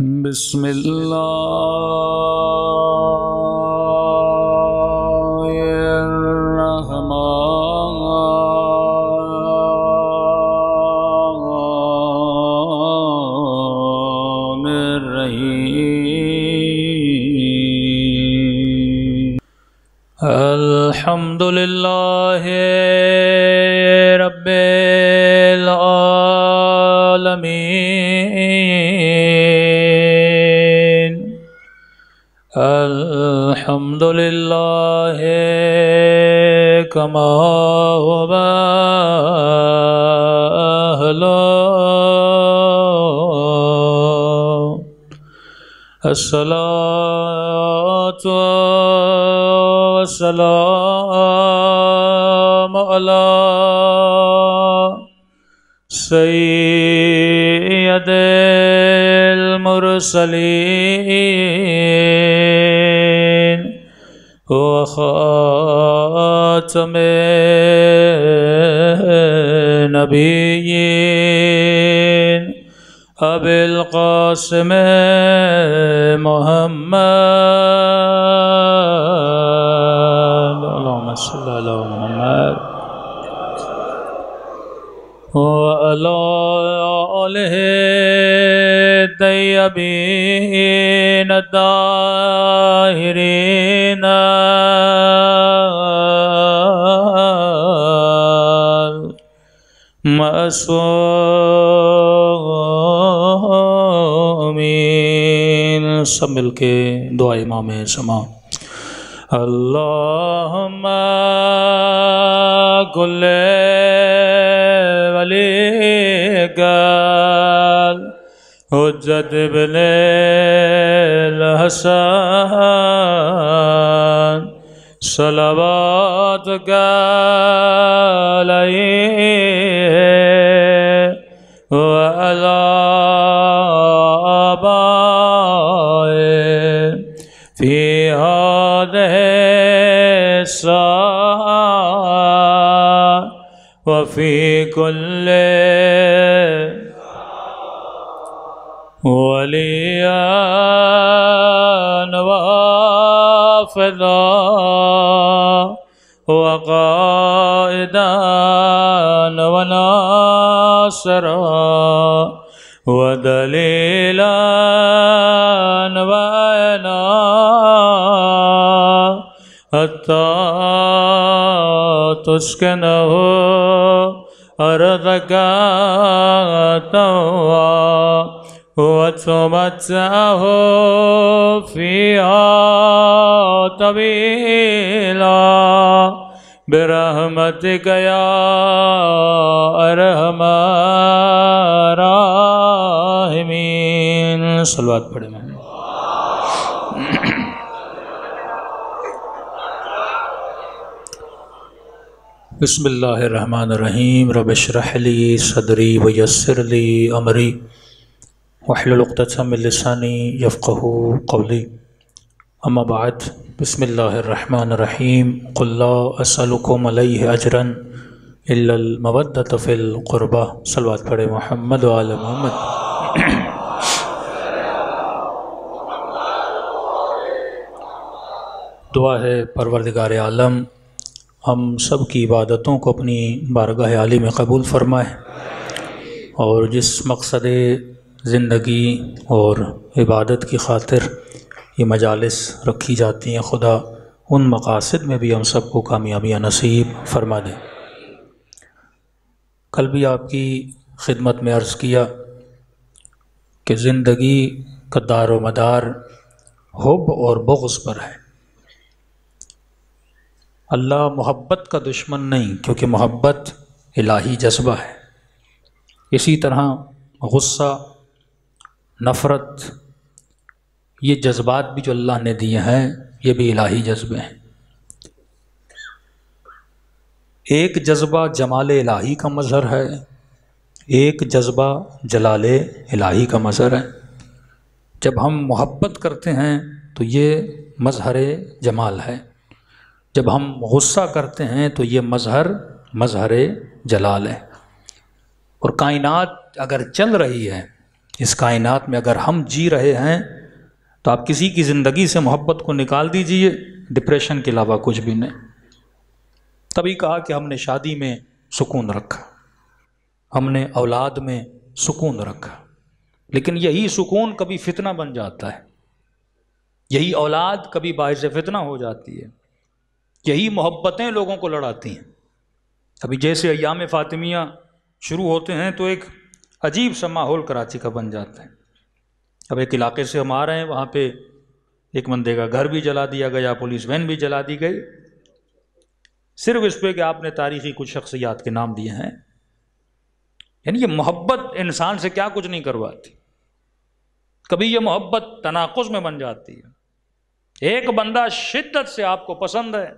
بسم الله الرحمن الرحيم الحمد لله الحمد لله كما هو أهله الصلاة والسلام على سيد المرسلين وخاتم نبيين أبي القاسم محمد اللهم صل على محمد وعلى آله तयबीन दाहिरीन मसूमीन सब मिल के दुआ में समा अल्लाह गुल्ले वली गा حجت ابن الحسن صلوات عليه وعلى آبائه في هذه الساعة وفي كل وليا وافدا وقائدا وناصرا ودليلا وعينا حتى تسكنه أرضك تواه हो फिया तबीला ब्रह्मति गया अरहम राहिमीन सलवात पढ़े मैं बिस्मिल्लाहिर्रहमानिर्रहीम रब्बिश्रहली सदरी वयस्सिरली अमरी वहलतसमिलसानी यफ़ू कौली अम्माबाद बसमीम असलकुम अजरन इमवदतफ़िलक़ुरबा सलवात पढ़े महमद वाल मोहम्मद दुआ है परवरदगार आलम हम सब की इबादतों को अपनी बारगाह आली में कबूल फ़रमाए और जिस मकसद ज़िंदगी और इबादत की खातिर ये मजालस रखी जाती हैं खुदा उन मकासद में भी हम सबको कामयाबियाँ नसीब फरमा दें कल भी आपकी खिदमत में अर्ज़ किया कि ज़िंदगी का दार मदार हब और बग़ज़ पर है अल्लाह मोहब्बत का दुश्मन नहीं क्योंकि मोहब्बत इलाही जज्बा है इसी तरह गुस्सा नफ़रत ये जज्बात भी जो अल्लाह ने दिए हैं ये भी इलाही जज्बे हैं एक जज्बा जमाल इलाही का मज़हर है एक जज्बा जलाल इलाही का मज़हर है जब हम मोहब्बत करते हैं तो ये मज़हर जमाल है जब हम गुस्सा करते हैं तो ये मज़हर मज़हर जलाल है और कायनात अगर चल रही है इस कायनात में अगर हम जी रहे हैं तो आप किसी की ज़िंदगी से मोहब्बत को निकाल दीजिए डिप्रेशन के अलावा कुछ भी नहीं तभी कहा कि हमने शादी में सुकून रखा हमने औलाद में सुकून रखा लेकिन यही सुकून कभी फितना बन जाता है यही औलाद कभी बाहर फितना हो जाती है यही मोहब्बतें लोगों को लड़ाती हैं अभी जैसे अयाम फ़ातिमिया शुरू होते हैं तो एक अजीब सा माहौल कराची का बन जाता है अब एक इलाके से हम आ रहे हैं वहाँ पे एक बंदे का घर भी जला दिया गया पुलिस वैन भी जला दी गई सिर्फ इस पर कि आपने तारीखी कुछ शख्सियात के नाम दिए हैं यानी ये मोहब्बत इंसान से क्या कुछ नहीं करवाती कभी ये मोहब्बत तनाकुस में बन जाती है एक बंदा शिद्दत से आपको पसंद है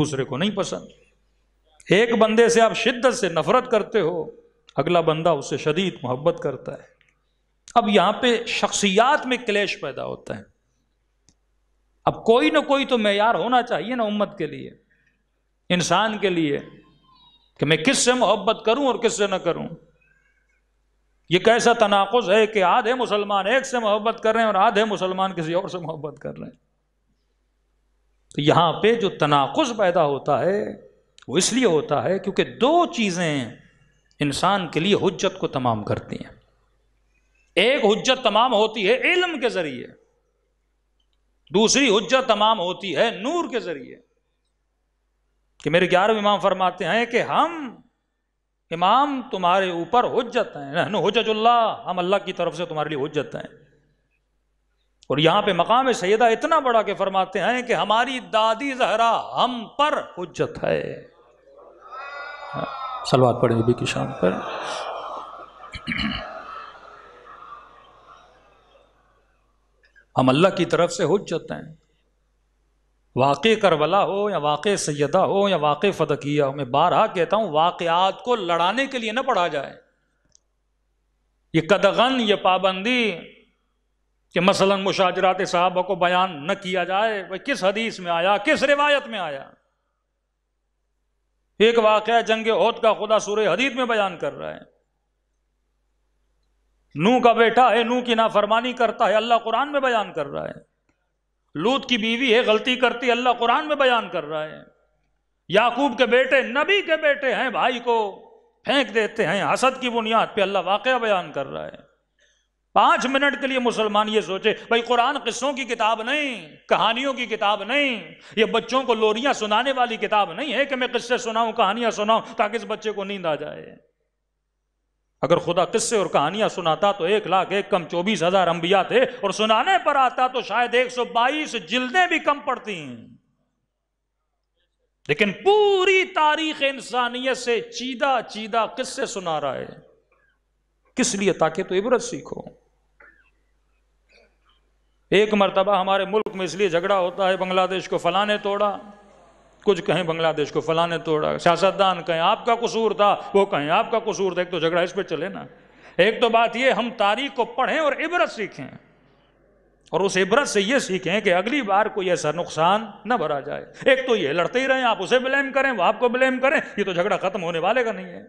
दूसरे को नहीं पसंद एक बंदे से आप शिद्दत से नफरत करते हो अगला बंदा उससे शदीद मोहब्बत करता है अब यहां पे शख्सियात में क्लेश पैदा होता है अब कोई ना कोई तो मैार होना चाहिए ना उम्मत के लिए इंसान के लिए कि मैं किस से मोहब्बत करूं और किस से ना करूं ये कैसा तनाकुज है कि आधे मुसलमान एक से मोहब्बत कर रहे हैं और आधे मुसलमान किसी और से मोहब्बत कर रहे हैं तो यहां पे जो तनाकुज पैदा होता है वो इसलिए होता है क्योंकि दो चीज़ें हैं इंसान के लिए हजत को तमाम करती हैं एक हजत तमाम होती है इल्म के ज़रिए दूसरी हजत तमाम होती है नूर के ज़रिए कि मेरे ग्यारहवें इमाम फरमाते हैं कि हम इमाम तुम्हारे ऊपर हजत हैं हजतुल्ला हम अल्लाह की तरफ से तुम्हारे लिए हजत हैं और यहां पे मकाम सैदा इतना बड़ा के फरमाते हैं कि हमारी दादी जहरा हम पर हजत है हाँ। सलवार पढ़ें नबी की शान पर हम अल्लाह की तरफ से जाते हैं वाक़ करवला हो या वाक़ सैदा हो या वाक़ फदकिया हो मैं बारहा कहता हूँ वाक़ात को लड़ाने के लिए ना पढ़ा जाए ये कदगन ये पाबंदी कि मसलन मुशाजरात साहबा को बयान न किया जाए वह किस हदीस में आया किस रिवायत में आया एक वाक़ जंग ओत का खुदा सूर्य हदीत में बयान कर रहा है नू का बेटा है नू की नाफरमानी करता है अल्लाह कुरान में बयान कर रहा है लूत की बीवी है गलती करती है अल्लाह कुरान में बयान कर रहा है याकूब के बेटे नबी के बेटे हैं भाई को फेंक देते हैं हसद की बुनियाद पे अल्लाह वाक़ बयान कर रहा है पांच मिनट के लिए मुसलमान ये सोचे भाई कुरान किस्सों की किताब नहीं कहानियों की किताब नहीं ये बच्चों को लोरियां सुनाने वाली किताब नहीं है कि मैं किस्से सुनाऊं कहानियां सुनाऊं ताकि इस बच्चे को नींद आ जाए अगर खुदा किस्से और कहानियां सुनाता तो एक लाख एक कम चौबीस हजार अंबिया थे और सुनाने पर आता तो शायद एक सौ बाईस जिल्दें भी कम पड़ती लेकिन पूरी तारीख इंसानियत से चीदा चीदा किस्से सुना रहा है किस लिए ताकि तो इबरत सीखो एक मरतबा हमारे मुल्क में इसलिए झगड़ा होता है बांग्लादेश को फलाने तोड़ा कुछ कहें बांग्लादेश को फलाने तोड़ा सियासतदान कहें आपका कसूर था वो कहें आपका कसूर था एक तो झगड़ा इस पर चले ना एक तो बात ये हम तारीख को पढ़ें और इबरत सीखें और उस इबरत से ये सीखें कि अगली बार कोई ऐसा नुकसान न भरा जाए एक तो ये लड़ते ही रहें आप उसे ब्लेम करें वो आपको ब्लेम करें ये तो झगड़ा ख़त्म होने वाले का नहीं है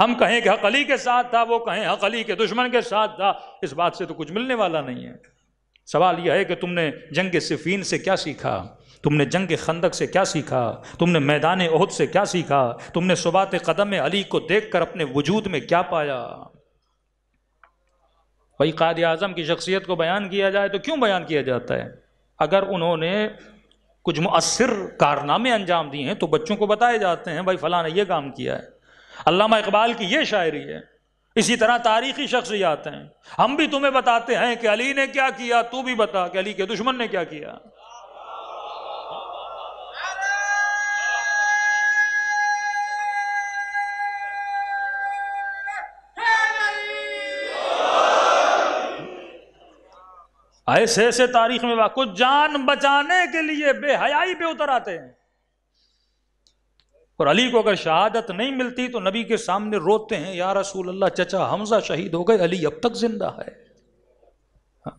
हम कहें कि हकली के साथ था वो कहें हकली के दुश्मन के साथ था इस बात से तो कुछ मिलने वाला नहीं है सवाल यह है कि तुमने जंग सिफीन से क्या सीखा तुमने जंग खंदक से क्या सीखा तुमने मैदान ओहद से क्या सीखा तुमने सुबात कदम अली को देख कर अपने वजूद में क्या पाया वही काद आज़म की शख्सियत को बयान किया जाए तो क्यों बयान किया जाता है अगर उन्होंने कुछ मुसर कारनामे अंजाम दिए हैं तो बच्चों को बताए जाते हैं भाई फलाने ये काम किया है अल्लामा इकबाल की ये शायरी है इसी तरह तारीखी शख्सियात हैं हम भी तुम्हें बताते हैं कि अली ने क्या किया तू भी बता कि अली के दुश्मन ने क्या किया ऐसे ऐसे तारीख में वाह कुछ जान बचाने के लिए बेहयाई पे उतर आते हैं और अली को अगर शहादत नहीं मिलती तो नबी के सामने रोते हैं या रसूल अल्लाह चचा हमजा शहीद हो गए अली अब तक जिंदा है हाँ।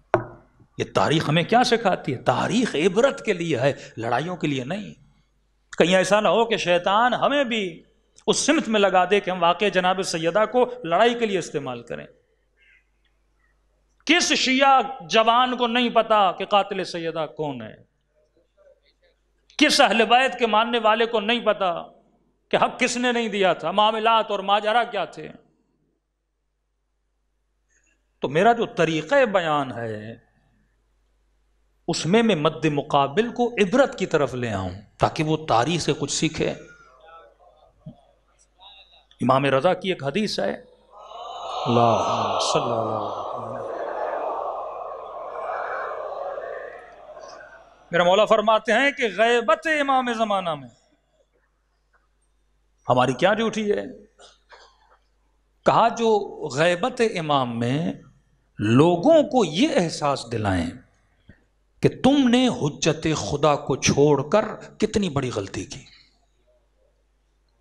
ये तारीख हमें क्या सिखाती है तारीख इबरत के लिए है लड़ाइयों के लिए नहीं कहीं ऐसा ना हो कि शैतान हमें भी उस सिमत में लगा दे कि हम वाक़ जनाब सैदा को लड़ाई के लिए इस्तेमाल करें किस शिया जवान को नहीं पता कि कातिल सैदा कौन है किस अहलबैत के मानने वाले को नहीं पता कि हक किसने नहीं दिया था मामलात और माजरा क्या थे तो मेरा जो तरीक़ बयान है उसमें मैं मद्द मुकाबिल को इबरत की तरफ ले आऊं ताकि वो तारीख से कुछ सीखे इमाम रजा की एक हदीस है मेरा मौला फरमाते हैं कि गैबत इमाम ज़माना में हमारी क्या ड्यूटी है कहा जो गैबत इमाम में लोगों को ये एहसास दिलाएं कि तुमने हजत खुदा को छोड़कर कितनी बड़ी गलती की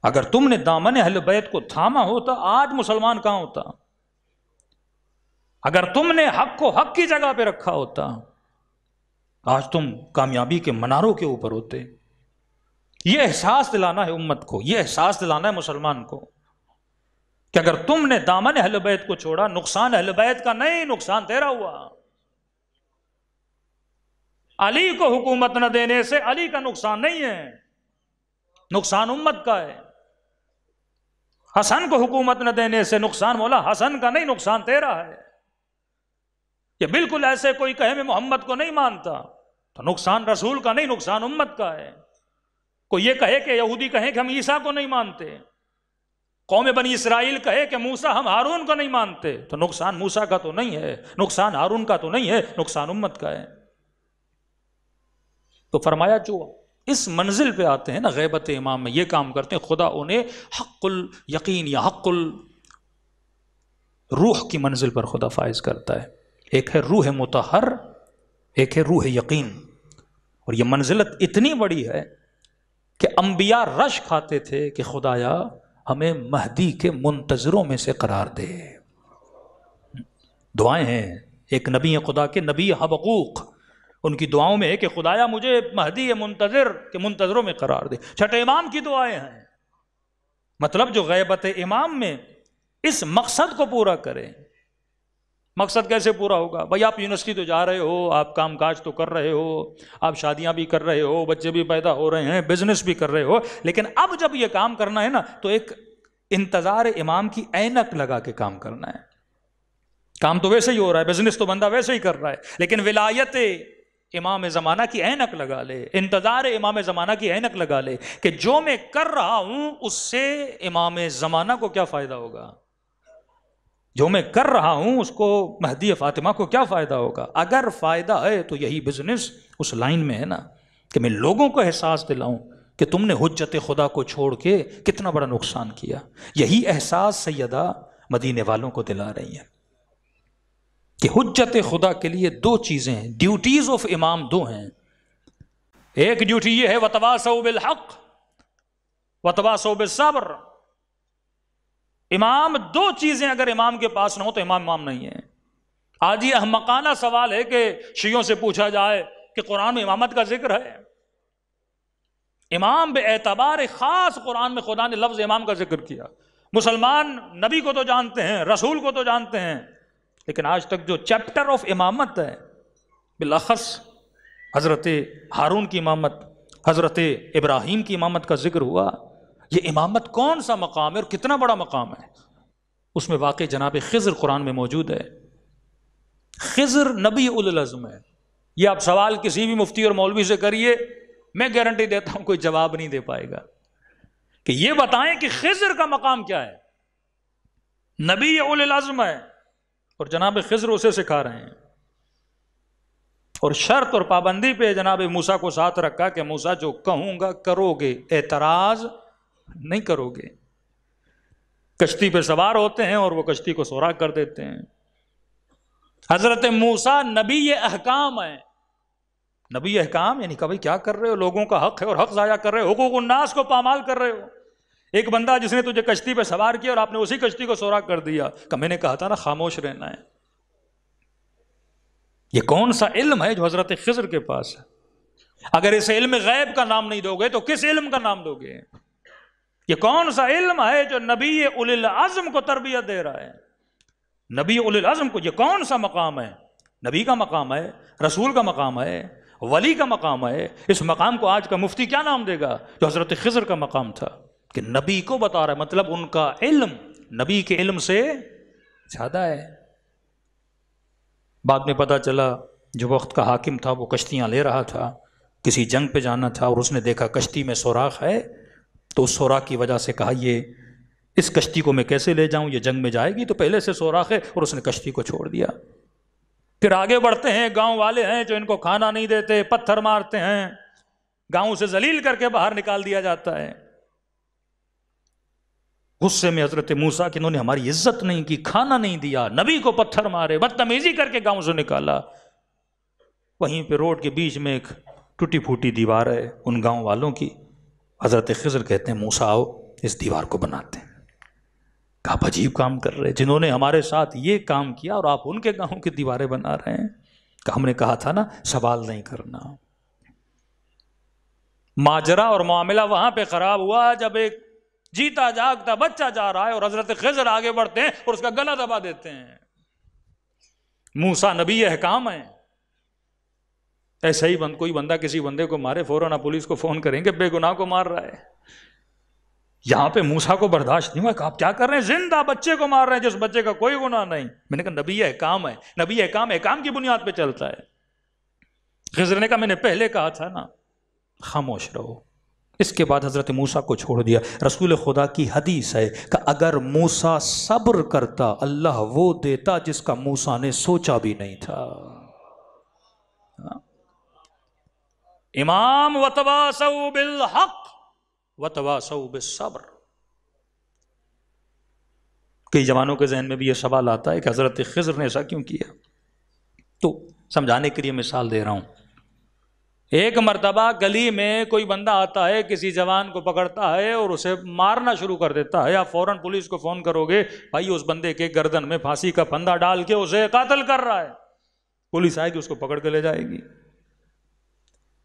अगर तुमने दामन अहल बैत को थामा होता आज मुसलमान कहां होता अगर तुमने हक को हक की जगह पे रखा होता आज तुम कामयाबी के मनारों के ऊपर होते यह एहसास दिलाना है उम्मत को यह एहसास दिलाना है मुसलमान को कि अगर तुमने दामन अहलबैत को छोड़ा नुकसान अहलबैत का नहीं नुकसान तेरा हुआ अली को हुकूमत न देने से अली का नुकसान नहीं है नुकसान उम्मत का है हसन को हुकूमत न देने से नुकसान बोला हसन का नहीं नुकसान तेरा है ये बिल्कुल ऐसे कोई कहे मैं मोहम्मद को नहीं मानता तो नुकसान रसूल का नहीं नुकसान उम्मत का है को ये कहे कि यहूदी कहे कि हम ईसा को नहीं मानते कौम बनी इसराइल कहे कि मूसा हम हारून को नहीं मानते तो नुकसान मूसा का तो नहीं है नुकसान हारून का तो नहीं है नुकसान उम्मत का है तो फरमाया जो इस मंजिल पे आते हैं ना गैबत इमाम में ये काम करते हैं खुदा उन्हें हक्ल यकीन या हक्ल रूह की मंजिल पर खुदा फायज करता है एक है रूह मुतहर एक है रूह यकीन और ये मंजिलत इतनी बड़ी है कि अम्बिया रश खाते थे कि खुदाया हमें महदी के मुंतजरों में से करार दे दुआएं हैं एक नबी है खुदा के नबी हबकूक उनकी दुआओं में है कि खुदाया मुझे महदी मुंतजर के मुंतजरों में करार दे छठे इमाम की दुआएं हैं मतलब जो गैबत इमाम में इस मकसद को पूरा करें मकसद कैसे पूरा होगा भाई आप यूनिवर्सिटी तो जा रहे हो आप काम काज तो कर रहे हो आप शादियां भी कर रहे हो बच्चे भी पैदा हो रहे हैं बिजनेस भी कर रहे हो लेकिन अब जब ये काम करना है ना तो एक इंतज़ार इमाम की ऐनक लगा के काम करना है काम तो वैसे ही हो रहा है बिजनेस तो बंदा वैसे ही कर रहा है लेकिन विलायत इमाम ज़माना की ऐनक लगा ले इंतज़ार इमाम ज़माना की ऐनक लगा ले कि जो मैं कर रहा हूं उससे इमाम ज़माना को क्या फ़ायदा होगा जो मैं कर रहा हूं उसको महदी फातिमा को क्या फ़ायदा होगा अगर फ़ायदा है तो यही बिजनेस उस लाइन में है ना कि मैं लोगों को एहसास दिलाऊं कि तुमने हजत खुदा को छोड़ के कितना बड़ा नुकसान किया यही एहसास सैदा मदीने वालों को दिला रही है कि हजत खुदा के लिए दो चीज़ें हैं ड्यूटीज़ ऑफ इमाम दो हैं एक ड्यूटी ये है वतवा बिल हक वतवा बिल सब्र इमाम दो चीजें अगर इमाम के पास ना हो तो इमाम इमाम नहीं है आज ये अहमकाना सवाल है कि शियों से पूछा जाए कि कुरान में इमामत का जिक्र है इमाम बेतबार खास कुरान में खुदा ने लफ्ज़ इमाम का जिक्र किया मुसलमान नबी को तो जानते हैं रसूल को तो जानते हैं लेकिन आज तक जो चैप्टर ऑफ इमामत है बिलखस हज़रत हारून की इमामत हज़रत इब्राहिम की इमामत का जिक्र हुआ ये इमामत कौन सा मकाम है और कितना बड़ा मकाम है उसमें वाकई जनाब खिज़र कुरान में मौजूद है खिज़र नबी उल लजम है यह आप सवाल किसी भी मुफ्ती और मौलवी से करिए मैं गारंटी देता हूं कोई जवाब नहीं दे पाएगा कि यह बताएं कि खिजर का मकाम क्या है नबी उल लजम है और जनाब खिजर उसे सिखा रहे हैं और शर्त और पाबंदी पर जनाब मूसा को साथ रखा कि मूसा जो कहूंगा करोगे एतराज़ नहीं करोगे कश्ती पे सवार होते हैं और वो कश्ती को सोरा कर देते हैं हजरत मूसा नबी ये अहकाम है नबी अहकाम यानी कभी क्या कर रहे हो लोगों का हक है और हक ज़ाया कर रहे हो हुकूक उन्नास को पामाल कर रहे हो एक बंदा जिसने तुझे कश्ती पे सवार किया और आपने उसी कश्ती को सोरा कर दिया का मैंने कहा था ना खामोश रहना है ये कौन सा इल्म है जो हजरत खजर के पास है अगर इस इल्म गैब का नाम नहीं दोगे तो किस इल्म का नाम दोगे ये कौन सा इल्म है जो नबी उल आजम को तरबियत दे रहा है नबी उल आजम को ये कौन सा मकाम है नबी का मकाम है रसूल का मकाम है वली का मकाम है इस मकाम को आज का मुफ्ती क्या नाम देगा जो हज़रत खजर का मकाम था कि नबी को बता रहा है मतलब उनका इल्म नबी के इल्म से ज़्यादा है बाद में पता चला जो वक्त का हाकिम था वो कश्तियां ले रहा था किसी जंग पे जाना था और उसने देखा कश्ती में सोराख है तो उस सौराख की वजह से कहा ये इस कश्ती को मैं कैसे ले जाऊं ये जंग में जाएगी तो पहले से सौराख है और उसने कश्ती को छोड़ दिया फिर आगे बढ़ते हैं गांव वाले हैं जो इनको खाना नहीं देते पत्थर मारते हैं गांव से जलील करके बाहर निकाल दिया जाता है गुस्से में हजरत मूसा कि इन्होंने हमारी इज्जत नहीं की खाना नहीं दिया नबी को पत्थर मारे बदतमीजी करके गांव से निकाला वहीं पे रोड के बीच में एक टूटी फूटी दीवार है उन गांव वालों की हज़रत खज़र कहते हैं मूसा आओ इस दीवार को बनाते हैं आप अजीब काम कर रहे हैं जिन्होंने हमारे साथ ये काम किया और आप उनके गांव की दीवारें बना रहे हैं हमने कहा था ना सवाल नहीं करना माजरा और मामला वहां पे खराब हुआ जब एक जीता जागता बच्चा जा रहा है और हजरत खजर आगे बढ़ते हैं और उसका गला दबा देते हैं मूसा नबी अहकाम है ऐसा ही बंद कोई बंदा किसी बंदे को मारे फौरन आप पुलिस को फ़ोन करेंगे बेगुनाह को मार रहा है यहां पे मूसा को बर्दाश्त नहीं हुआ आप क्या कर रहे हैं जिंदा बच्चे को मार रहे हैं जिस बच्चे का कोई गुनाह नहीं मैंने कहा नबी है काम है नबी है काम है काम की बुनियाद पे चलता है खजर ने कहा मैंने पहले कहा था ना खामोश रहो इसके बाद हज़रत मूसा को छोड़ दिया रसूल खुदा की हदीस है कि अगर मूसा सब्र करता अल्लाह वो देता जिसका मूसा ने सोचा भी नहीं था हाँ। इमाम वतवासऊ बिल हक वतवासऊ सब्र कई जवानों के जहन में भी यह सवाल आता है कि हज़रत खजर ने ऐसा क्यों किया तो समझाने के लिए मिसाल दे रहा हूं एक मरतबा गली में कोई बंदा आता है किसी जवान को पकड़ता है और उसे मारना शुरू कर देता है आप फ़ौरन पुलिस को फ़ोन करोगे भाई उस बंदे के गर्दन में फांसी का फंदा डाल के उसे कातल कर रहा है पुलिस आएगी उसको पकड़ के ले जाएगी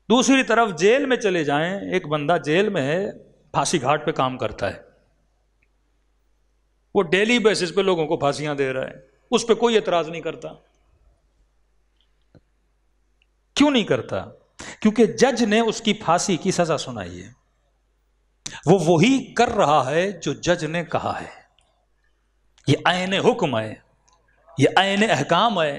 दूसरी तरफ जेल में चले जाएं एक बंदा जेल में है फांसी घाट पे काम करता है वो डेली बेसिस पे लोगों को फांसियां दे रहा है उस पर कोई एतराज नहीं करता क्यों नहीं करता क्योंकि जज ने उसकी फांसी की सजा सुनाई है वो वही कर रहा है जो जज ने कहा है ये आयन हुक्म है ये आयन अहकाम है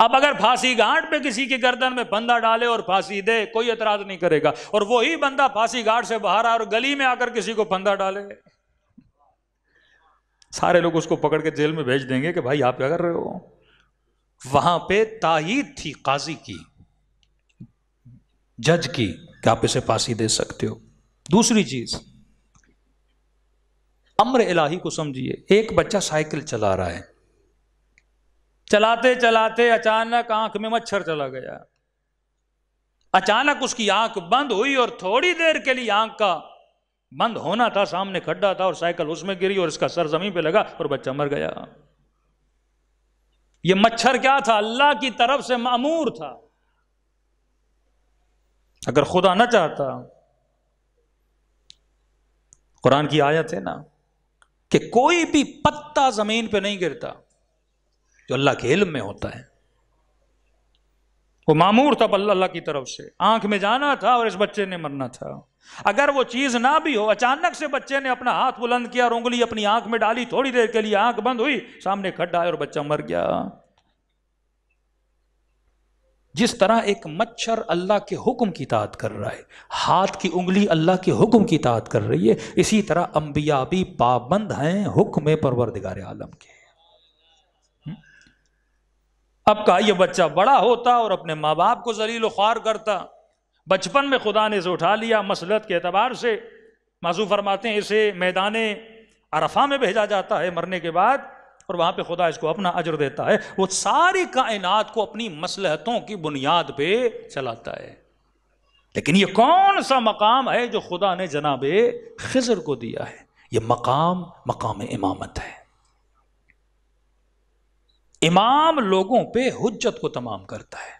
अब अगर फांसी घाट पे किसी के गर्दन में बंदा डाले और फांसी दे कोई एतराज नहीं करेगा और वही बंदा फांसी घाट से बाहर आए और गली में आकर किसी को फंदा डाले सारे लोग उसको पकड़ के जेल में भेज देंगे कि भाई आप क्या कर रहे हो वहां पे तायीद थी काजी की जज की कि आप इसे फांसी दे सकते हो दूसरी चीज अम्र इलाही को समझिए एक बच्चा साइकिल चला रहा है चलाते चलाते अचानक आंख में मच्छर चला गया अचानक उसकी आंख बंद हुई और थोड़ी देर के लिए आंख का बंद होना था सामने खड्डा था और साइकिल उसमें गिरी और इसका सर जमीन पे लगा और बच्चा मर गया ये मच्छर क्या था अल्लाह की तरफ से मामूर था अगर खुदा ना चाहता कुरान की आयत है ना कि कोई भी पत्ता जमीन पे नहीं गिरता जो अल्लाह के इल्म में होता है वो मामूर था अल्लाह की तरफ से आंख में जाना था और इस बच्चे ने मरना था अगर वो चीज ना भी हो अचानक से बच्चे ने अपना हाथ बुलंद किया और उंगली अपनी आंख में डाली थोड़ी देर के लिए आंख बंद हुई सामने खड्डा और बच्चा मर गया जिस तरह एक मच्छर अल्लाह के हुक्म की ताद कर रहा है हाथ की उंगली अल्लाह के हुक्म की ताद कर रही है इसी तरह अंबिया भी पाबंद हैं हुक्म परवरदिगार आलम के अब कहा यह बच्चा बड़ा होता और अपने माँ बाप को जलील ख्वार करता बचपन में खुदा ने इसे उठा लिया मसलत के अतबार से मासू फरमाते हैं इसे मैदान अरफा में भेजा जाता है मरने के बाद और वहाँ पे खुदा इसको अपना अजर देता है वो सारी कायनात को अपनी मसलहतों की बुनियाद पे चलाता है लेकिन ये कौन सा मकाम है जो खुदा ने जनाब खजर को दिया है ये मकाम मकाम इमामत है इमाम लोगों पे हजत को तमाम करता है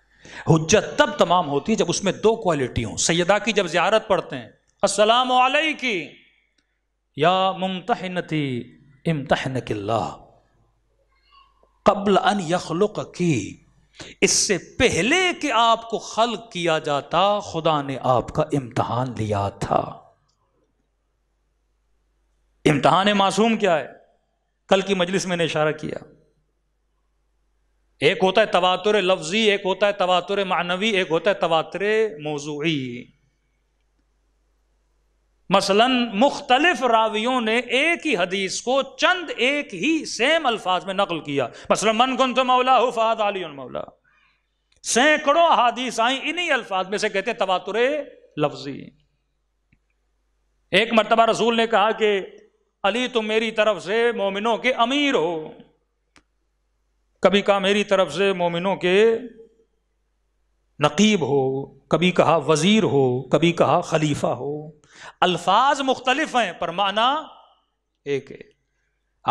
हजत तब तमाम होती है जब उसमें दो क्वालिटी हों सैदा की जब ज़्यारत पढ़ते हैं असलम की या मुमतहनती इम्तहन किल्ला कबल अन यखलुक की इससे पहले कि आपको खल किया जाता खुदा ने आपका इम्तहान लिया था इम्तहान मासूम क्या है कल की मजलिस में ने इशारा किया एक होता है तवातुर लफ्जी एक होता है तवातुर मानवी एक होता है तवातुर मौजू मसलन मुख्तलिफ रावियों ने एक ही हदीस को चंद एक ही सेम अल्फाज में नकल किया मसलन मन गुन तो मौला फाद अली मौला सैकड़ों हदीस आई इन्हीं अल्फाज में से कहते तवातुर लफ्जी एक मरतबा रसूल ने कहा कि अली तुम मेरी तरफ से मोमिनों के अमीर हो कभी कहा मेरी तरफ से मोमिनों के नकीब हो कभी कहा वज़ीर हो कभी कहा खलीफा हो अल्फाज मुख्तलिफ हैं पर माना एक है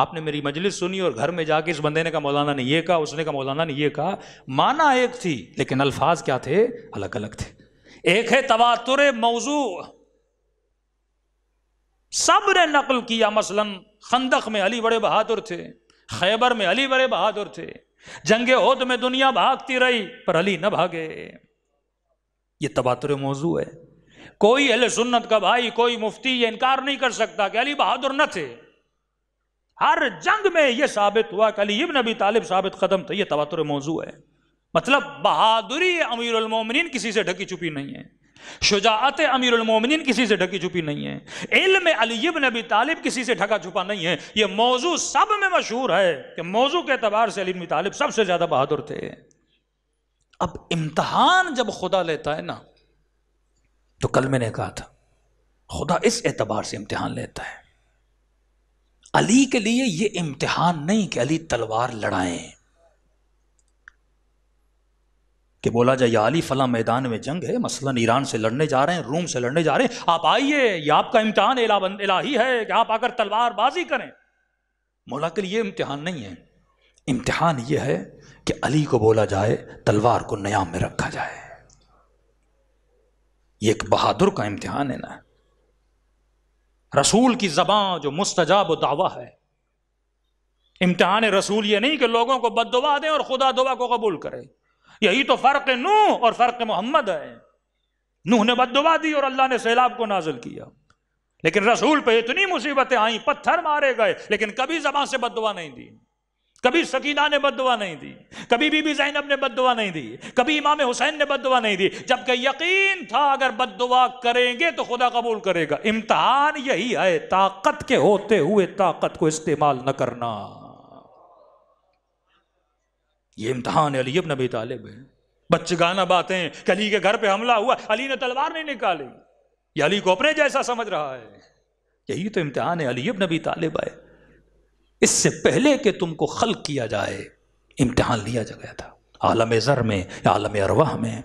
आपने मेरी मजलिस सुनी और घर में जाके इस बंदे ने कहा मौलाना ने यह कहा उसने कहा मौलाना ने यह कहा माना एक थी लेकिन अल्फाज क्या थे अलग अलग थे एक है तवातुर मौजू सब ने नकल किया मसलन खंदक में अली बड़े बहादुर थे खैबर में अली बड़े बहादुर थे जंगे होद में दुनिया भागती रही पर अली न भागे ये तबातर मौजू है कोई अहल सुन्नत का भाई कोई मुफ्ती ये इनकार नहीं कर सकता कि अली बहादुर न थे हर जंग में यह साबित हुआ कि अली इब्न अबी तालिब साबित कदम थे यह तबातर मौजू है मतलब बहादुरी अमीर उलमोमिन किसी से ढकी छुपी नहीं है शुजात उलमोमिन किसी से ढकी छुपी नहीं है इल्म अलीब नबी तालिब किसी से ढका छुपा नहीं है यह मौजू सब में मशहूर है कि मौजू के अतबार से अली तालिब सबसे ज़्यादा बहादुर थे अब इम्तहान जब खुदा लेता है ना तो कल मैंने कहा था खुदा इस एतबार से इम्तहान लेता है अली के लिए यह इम्तहान नहीं कि अली तलवार लड़ाएं कि बोला जाए अली फला मैदान में जंग है मसलन ईरान से लड़ने जा रहे हैं रूम से लड़ने जा रहे हैं आप आइए ये आपका इम्तहान इला इलाही है कि आप आकर तलवारबाजी करें मौला के लिए इम्तहान नहीं है इम्तहान ये है कि अली को बोला जाए तलवार को नयाम में रखा जाए ये एक बहादुर का इम्तहान है ना रसूल की जबान जो मुस्तजाब दावा है इम्तहान रसूल ये नहीं कि लोगों को बद दुआ दें और खुदा दुआ को कबूल करें यही तो फर्क नूह और फर्क मोहम्मद है नूह ने बदवा दी और अल्लाह ने सैलाब को नाजिल किया लेकिन रसूल पे इतनी मुसीबतें आई पत्थर मारे गए लेकिन कभी जबान से बदवा नहीं दी कभी सकीना ने बदवा नहीं दी कभी बीबी जैनब ने बदवा नहीं दी कभी इमाम हुसैन ने बदवा नहीं दी जबकि यकीन था अगर बदवा करेंगे तो खुदा कबूल करेगा इम्तहान यही है ताकत के होते हुए ताकत को इस्तेमाल न करना ये इम्तहान है अली नबी तालिब है बच्चे गाना बातें कि अली के घर पे हमला हुआ अली ने तलवार नहीं निकाली ये अली को अपने जैसा समझ रहा है यही तो इम्तहान है अली नबी तालिब है इससे पहले कि तुमको खल किया जाए इम्तहान लिया जा गया था आलम ज़र में या आलम अरवाह में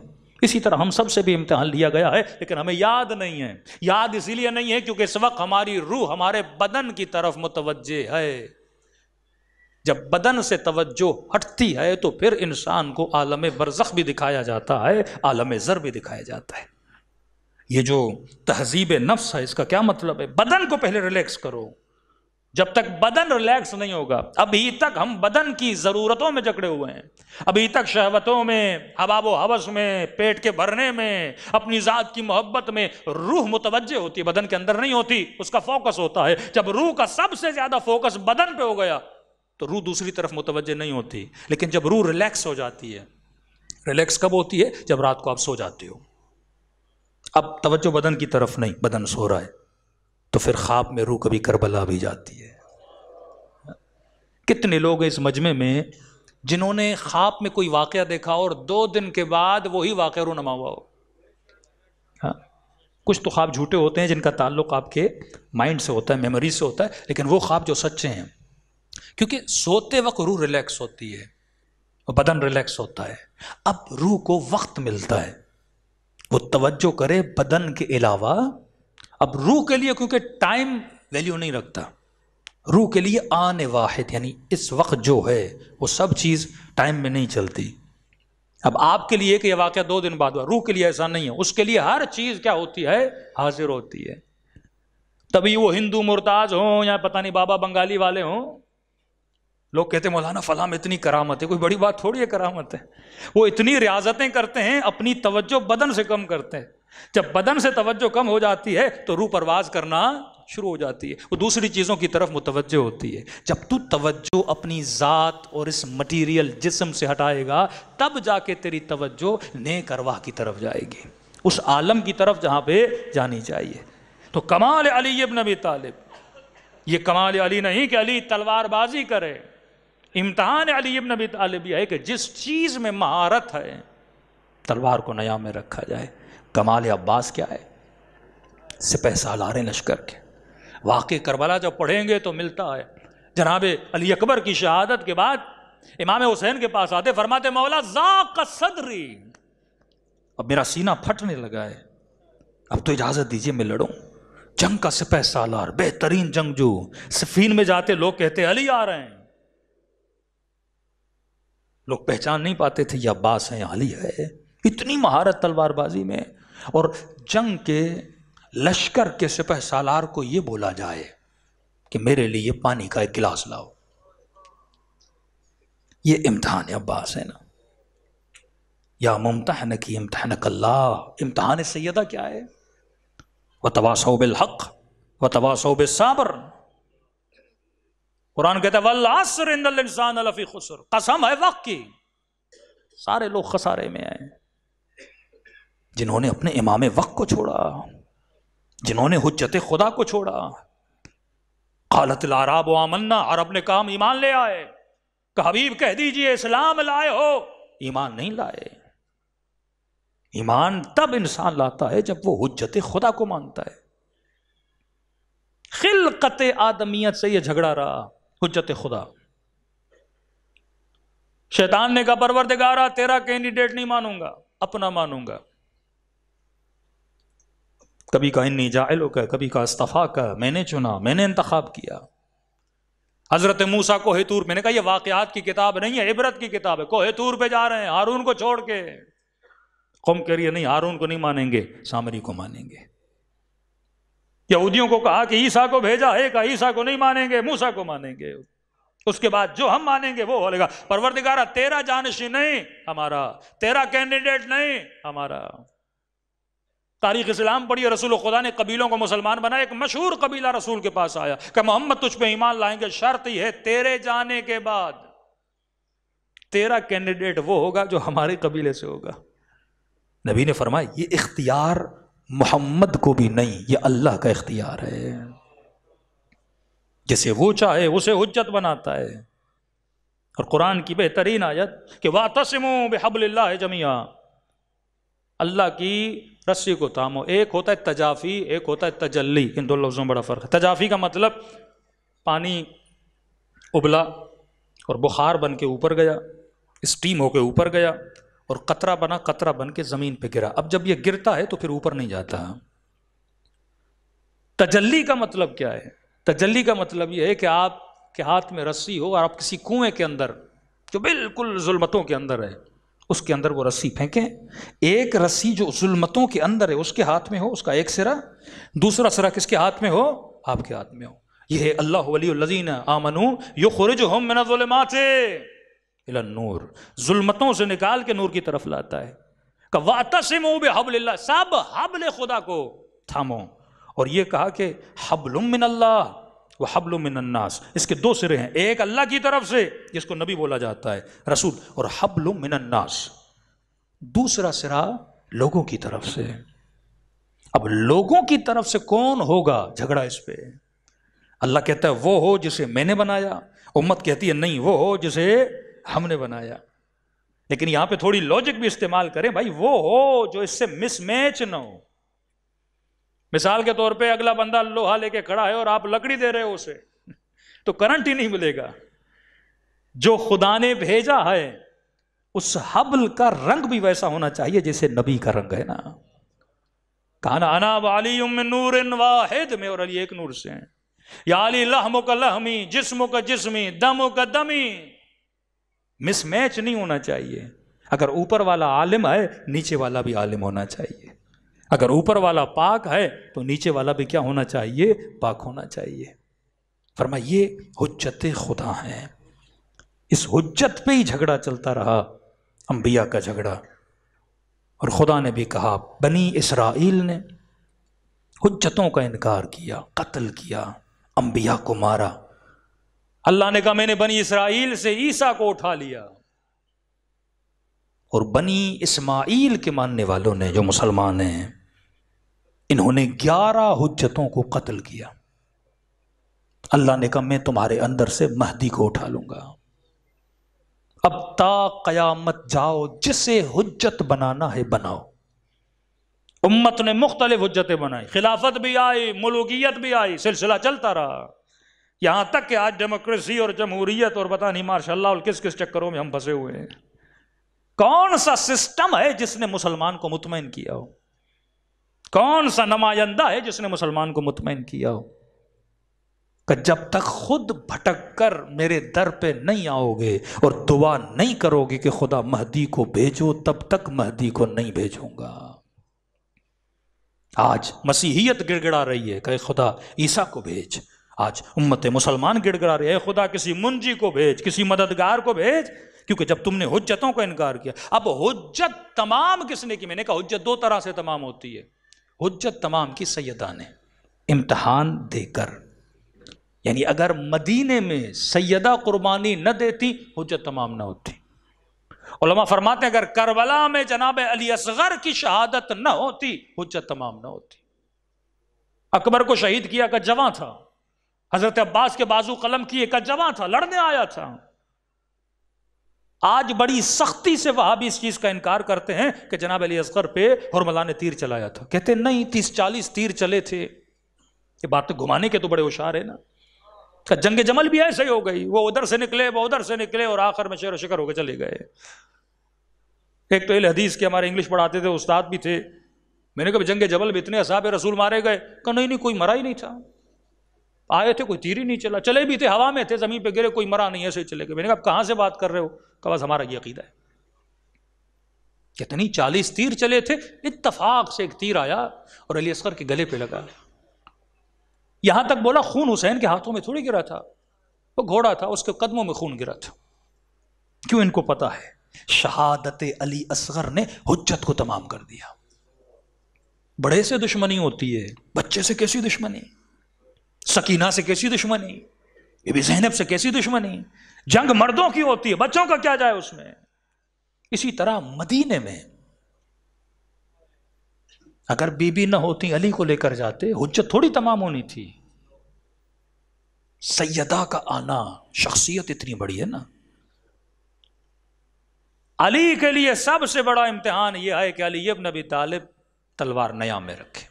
इसी तरह हम सब से भी इम्तहान लिया गया है लेकिन हमें याद नहीं है याद इसीलिए नहीं है क्योंकि इस वक्त हमारी रूह हमारे बदन की तरफ मुतवजह है जब बदन से तवज्जो हटती है तो फिर इंसान को आलम बरजख भी दिखाया जाता है आलम ज़र भी दिखाया जाता है ये जो तहजीब नफ्स है इसका क्या मतलब है बदन को पहले रिलैक्स करो जब तक बदन रिलैक्स नहीं होगा अभी तक हम बदन की ज़रूरतों में जकड़े हुए हैं अभी तक शहवतों में हवाबो हवस में पेट के भरने में अपनी ज़ात की मोहब्बत में रूह मुतवजह होती है बदन के अंदर नहीं होती उसका फोकस होता है जब रूह का सबसे ज़्यादा फोकस बदन पे हो गया तो रूह दूसरी तरफ मुतवजह नहीं होती लेकिन जब रूह रिलैक्स हो जाती है रिलैक्स कब होती है जब रात को आप सो जाते हो अब तवज्जो बदन की तरफ नहीं बदन सो रहा है तो फिर ख्वाब में रूह कभी करबला भी जाती है कितने लोग इस मजमे में जिन्होंने ख्वाब में कोई वाक़ देखा और दो दिन के बाद वही वाक़ रूनमा हुआ हो हाँ, कुछ तो ख्वाब झूठे होते हैं जिनका ताल्लुक आपके माइंड से होता है मेमोरी से होता है लेकिन वो ख्वाब जो सच्चे हैं क्योंकि सोते वक्त रूह रिलैक्स होती है बदन रिलैक्स होता है अब रूह को वक्त मिलता है वो तवज्जो करे बदन के अलावा अब रूह के लिए क्योंकि टाइम वैल्यू नहीं रखता रूह के लिए आने वाहिद यानी इस वक्त जो है वो सब चीज़ टाइम में नहीं चलती अब आपके लिए कि वाक्य वाक़ दो दिन बाद हुआ रूह के लिए ऐसा नहीं है उसके लिए हर चीज़ क्या होती है हाजिर होती है तभी वो हिंदू मुर्ताज हों या पता नहीं बाबा बंगाली वाले हों लोग कहते हैं मौलाना फ़लाम इतनी करामत है कोई बड़ी बात थोड़ी है करामत है वो इतनी रियाजतें करते हैं अपनी तवज्जो बदन से कम करते हैं जब बदन से तवज्जो कम हो जाती है तो रूह परवाज करना शुरू हो जाती है वो दूसरी चीज़ों की तरफ मुतवजह होती है जब तू तवज्जो अपनी ज़ात और इस मटीरियल जिसम से हटाएगा तब जाके तेरी तवज्जो ने करवा की तरफ जाएगी उस आलम की तरफ जहाँ पे जानी चाहिए तो कमाल अली अब अबी तालिब ये कमाल अली नहीं कि अली तलवारबाजी करे इम्तहान अली इबन नबी तालिब यह है कि जिस चीज़ में महारत है तलवार को नया में रखा जाए कमाल अब्बास क्या है सिपह सालारे लश्कर के वाक़ करबला जब पढ़ेंगे तो मिलता है जनाब अली अकबर की शहादत के बाद इमाम हुसैन के पास आते फरमाते मौला जाक सदरी अब मेरा सीना फटने लगा है अब तो इजाज़त दीजिए मैं लड़ू जंग का सिपह सालार बेहतरीन जंगजू सफीन में जाते लोग कहते अली आ रहे हैं लोग पहचान नहीं पाते थे ये अब्बास हैं अली है इतनी महारत तलवारबाजी में और जंग के लश्कर के सिपह सालार को ये बोला जाए कि मेरे लिए पानी का एक गिलास लाओ ये इम्तहान है अब्बास है ना या मुमतहन की इम्तहन कल्ला इम्तहान सैदा क्या है वह तवासो हक व तवासो साबर कुरान कहता है वल्लासर इंसान अलफी खुसर कसम है वक्त की सारे लोग खसारे में आए जिन्होंने अपने इमाम वक्त को छोड़ा जिन्होंने हजत खुदा को छोड़ा कालत लाराब आमन्ना अरब ने काम ईमान ले आए कहबीब कह दीजिए इस्लाम लाए हो ईमान नहीं लाए ईमान तब इंसान लाता है जब वो हजत खुदा को मानता है खिलकत आदमियत से यह झगड़ा रहा हजत खुदा शैतान ने कहा रहा तेरा कैंडिडेट नहीं मानूंगा अपना मानूंगा कभी का इन्नी जायलो का कभी का इस्तफा का मैंने चुना मैंने इंतखब किया हजरत मूसा हेतूर मैंने कहा यह वाकयात की किताब नहीं है इबरत की किताब है हेतूर पे जा रहे हैं हारून को छोड़ के कौम कह रही है नहीं हारून को नहीं मानेंगे सामरी को मानेंगे यहूदियों को कहा कि ईसा को भेजा है का ईसा को नहीं मानेंगे मूसा को मानेंगे उसके बाद जो हम मानेंगे वो होगा परवरदिगारा तेरा जानशी नहीं हमारा तेरा कैंडिडेट नहीं हमारा तारीख इस्लाम पढ़ी रसूल खुदा ने कबीलों को मुसलमान बनाया एक मशहूर कबीला रसूल के पास आया क्या मोहम्मद तुझ पर ईमान लाएंगे शर्त ही है तेरे जाने के बाद तेरा कैंडिडेट वो होगा जो हमारे कबीले से होगा नबी ने फरमाया ये इख्तियार मोहम्मद को भी नहीं ये अल्लाह का इख्तियार है जिसे वो चाहे उसे हजत बनाता है और कुरान की बेहतरीन आयत कि वातसमो बेहबल्ला जमिया अल्लाह की रस्सी को थामो एक होता है तजाफी एक होता है तजल्ली इन दो लफ्ज़ों में बड़ा फ़र्क है तजाफी का मतलब पानी उबला और बुखार बन के ऊपर गया स्टीम होकर ऊपर गया और कतरा बना कतरा बन के ज़मीन पे गिरा अब जब ये गिरता है तो फिर ऊपर नहीं जाता तजल्ली का मतलब क्या है तजल्ली का मतलब ये है कि आपके हाथ में रस्सी हो और आप किसी कुएं के अंदर जो बिल्कुल जुल्मतों के अंदर है उसके अंदर वो रस्सी फेंकें एक रस्सी जो जुल्मतों के अंदर है उसके हाथ में हो उसका एक सिरा दूसरा सिरा किसके हाथ में हो आपके हाथ में हो यह अल्लाह वली लजीना आमनू यो खुरज हम मिनत इला नूर जुलमतों से निकाल के नूर की तरफ लाता है कहा तसिम हबल सब हबल खुदा को थामो और ये कहा कि हबलुमिन अल्लाह वह हबलुमिनन्नास इसके दो सिरे हैं एक अल्लाह की तरफ से जिसको नबी बोला जाता है रसूल और हबलुमिनन्नास दूसरा सिरा लोगों की तरफ से अब लोगों की तरफ से कौन होगा झगड़ा इस पर अल्लाह कहता है वो हो जिसे मैंने बनाया उम्मत कहती है नहीं वो हो जिसे हमने बनाया लेकिन यहां पे थोड़ी लॉजिक भी इस्तेमाल करें भाई वो हो जो इससे मिसमैच ना हो मिसाल के तौर पे अगला बंदा लोहा लेके खड़ा है और आप लकड़ी दे रहे हो उसे तो करंट ही नहीं मिलेगा जो खुदा ने भेजा है उस हबल का रंग भी वैसा होना चाहिए जैसे नबी का रंग है ना कहना अना वाली नूर वाहिद में और अली एक नूर से या अली लहमो का लहमी जिसमो का जिसमी दमो का दमी मिसमैच नहीं होना चाहिए अगर ऊपर वाला आलिम है नीचे वाला भी आलिम होना चाहिए अगर ऊपर वाला पाक है तो नीचे वाला भी क्या होना चाहिए पाक होना चाहिए फरमा ये हजत खुदा हैं इस हजत पे ही झगड़ा चलता रहा अम्बिया का झगड़ा और ख़ुदा ने भी कहा बनी इसराइल ने हजतों का इनकार किया कत्ल किया अम्बिया को मारा अल्लाह ने कहा मैंने बनी इसराइल से ईसा को उठा लिया और बनी इस्माइल के मानने वालों ने जो मुसलमान हैं इन्होंने ग्यारह हजतों को कत्ल किया अल्लाह ने कहा मैं तुम्हारे अंदर से महदी को उठा लूंगा अब ता कयामत जाओ जिसे हजत बनाना है बनाओ उम्मत ने मुख्तलिफ हजतें बनाई खिलाफत भी आई मुलूकियत भी आई सिलसिला चलता रहा यहां तक कि आज डेमोक्रेसी और जमहूरियत और पता नहीं माशाला और किस किस चक्करों में हम फंसे हुए हैं कौन सा सिस्टम है जिसने मुसलमान को मुतमिन किया हो कौन सा नमाइंदा है जिसने मुसलमान को मुतमिन किया हो कि जब तक खुद भटक कर मेरे दर पे नहीं आओगे और दुआ नहीं करोगे कि खुदा महदी को भेजो तब तक महदी को नहीं भेजूंगा आज मसीहियत गिड़गिड़ा रही है कहे खुदा ईसा को भेज आज उम्मत मुसलमान गिड़गड़ा रहे खुदा किसी मुंजी को भेज किसी मददगार को भेज क्योंकि जब तुमने हजतों का इनकार किया अब हजत तमाम किसने की मैंने कहा हजत दो तरह से तमाम होती है हजत तमाम की सैदा ने इम्तहान देकर यानी अगर मदीने में सैदा कुर्बानी न देती हजत तमाम ना होती उलमा फरमाते अगर करबला में जनाब अली असगर की शहादत न होती हुज्जत तमाम ना होती अकबर को शहीद किया का जवां था हजरत अब्बास के बाजू कलम किए का जमा था लड़ने आया था आज बड़ी सख्ती से वहां भी इस चीज का इनकार करते हैं कि जनाब अली असगर पे हरमला ने तीर चलाया था कहते नहीं तीस चालीस तीर चले थे ये बात तो घुमाने के तो बड़े होशार है ना अच्छा, जंग जमल भी ऐसे ही हो गई वो उधर से निकले वो उधर से निकले और आखिर में शेर शिकर होकर चले गए एक तो हदीस के हमारे इंग्लिश पढ़ाते थे उस्ताद भी थे मैंने कहा जंग जबल में इतने असाब रसूल मारे गए कहा नहीं नहीं कोई मरा ही नहीं था आए थे कोई तीर ही नहीं चला चले भी थे हवा में थे ज़मीन पर गिरे कोई मरा नहीं ऐसे ही चले गए मैंने कहा आप कहाँ से बात कर रहे हो कहा बस हमारा ये अकीदा है कितनी चालीस तीर चले थे इतफाक से एक तीर आया और अली असगर के गले पे लगा यहां तक बोला खून हुसैन के हाथों में थोड़ी गिरा था वो घोड़ा था उसके कदमों में खून गिरा था क्यों इनको पता है शहादत अली असगर ने हजत को तमाम कर दिया बड़े से दुश्मनी होती है बच्चे से कैसी दुश्मनी सकीना से कैसी दुश्मनी भी जैनब से कैसी दुश्मनी जंग मर्दों की होती है बच्चों का क्या जाए उसमें इसी तरह मदीने में अगर बीबी न होती अली को लेकर जाते हुज्जत थोड़ी तमाम होनी थी सैयदा का आना शख्सियत इतनी बड़ी है ना अली के लिए सबसे बड़ा इम्तिहान यह है कि अली इब्न नबी तालिब तलवार नया में रखे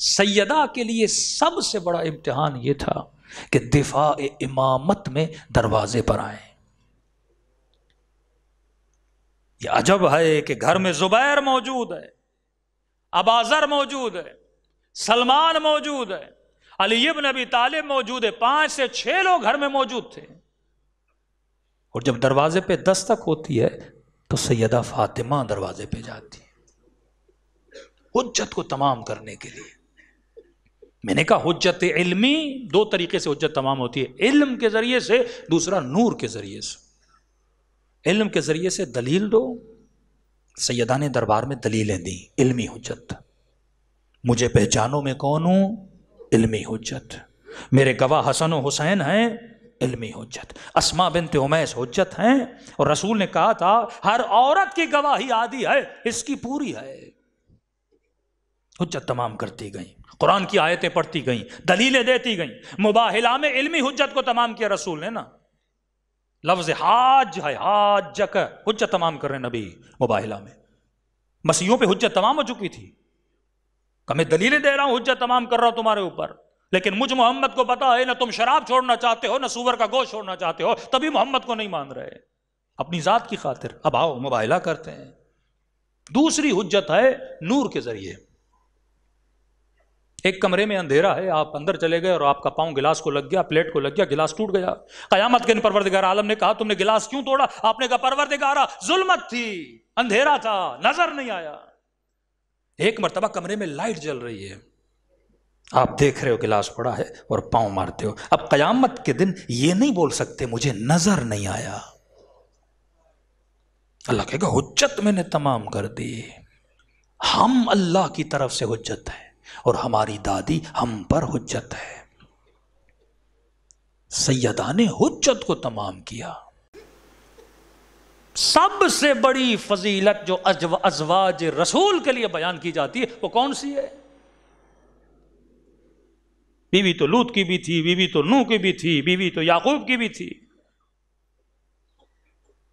सैदा के लिए सबसे बड़ा इम्तहान ये था कि दिफा इमामत में दरवाजे पर आए यह अजब है कि घर में जुबैर मौजूद है अबाजर मौजूद है सलमान मौजूद है अलीब नबी तालिब मौजूद है पांच से छह लोग घर में मौजूद थे और जब दरवाजे पे दस्तक होती है तो सैदा फातिमा दरवाजे पे जाती है उज्जत को तमाम करने के लिए मैंने कहा हजत इलमी दो तरीके से हजत तमाम होती है इल्म के ज़रिए से दूसरा नूर के ज़रिए से इल्म के ज़रिए से दलील दो सैदा ने दरबार में दलीलें दी इल्मी हजत मुझे पहचानो मैं कौन हूं इल्मी हजत मेरे गवाह हसन हुसैन हैं इल्मी हजत असमा बिन तोमैस हजत हैं और रसूल ने कहा था हर औरत की गवाही आदि है इसकी पूरी है हजत तमाम करती गई कुरान की आयतें पढ़ती गईं दलीलें देती गईं मुबाहिला में इल्मी हजत को तमाम किया रसूल ने ना लफ्ज हाज है हाज जक हजत तमाम कर रहे नबी मुबाहिला में मसीहों पे हजत तमाम हो चुकी थी मैं दलीलें दे रहा हूं हजत तमाम कर रहा हूं तुम्हारे ऊपर लेकिन मुझ मोहम्मद को पता है ना तुम शराब छोड़ना चाहते हो ना सूवर का गोश छोड़ना चाहते हो तभी मोहम्मद को नहीं मान रहे अपनी ज़ात की खातिर अब आओ मुबाहिला करते हैं दूसरी हजत है नूर के जरिए एक कमरे में अंधेरा है आप अंदर चले गए और आपका पाँव गिलास को लग गया प्लेट को लग गया गिलास टूट गया कयामत के परवरदिगार आलम ने कहा तुमने गिलास क्यों तोड़ा आपने कहा परवरदिगारा जुलमत थी अंधेरा था नजर नहीं आया एक मरतबा कमरे में लाइट जल रही है आप देख रहे हो गिलास पड़ा है और पाँव मारते हो अब कयामत के दिन ये नहीं बोल सकते मुझे नजर नहीं आया अल्लाह कहेगा हजत मैंने तमाम कर दी हम अल्लाह की तरफ से हजत है और हमारी दादी हम पर हुज्जत है सैदा ने हुज्जत को तमाम किया सबसे बड़ी फजीलत जो अजवाज रसूल के लिए बयान की जाती है वो कौन सी है बीवी तो लूत की भी थी बीवी तो नू की भी थी बीवी तो याकूब की भी थी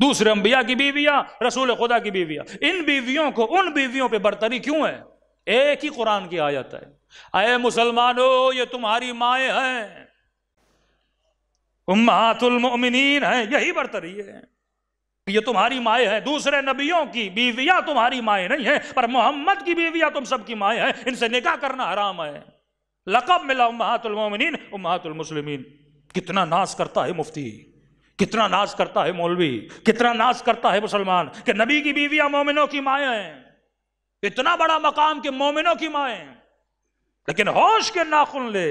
दूसरे अंबिया की बीवियां रसूल खुदा की बीवियां इन बीवियों को उन बीवियों पे बर्तरी क्यों है एक ही कुरान की आयत है अय मुसलमानो ये तुम्हारी माए हैं उम्मातुल मोमिनीन है यही बरतरी है ये तुम्हारी माए है दूसरे नबियों की बीवियां तुम्हारी माए नहीं है पर मोहम्मद की बीवियां तुम सबकी माए हैं इनसे निकाह करना हराम है लकब मिला उम्मातुल मोमिनीन उम्मातुल मुस्लिमीन कितना नाश करता है मुफ्ती कितना नाश करता है मौलवी कितना नाश करता है मुसलमान कि नबी की बीवियां मोमिनों की माए हैं इतना बड़ा मकाम कि मोमिनों की माए लेकिन होश के नाखुन ले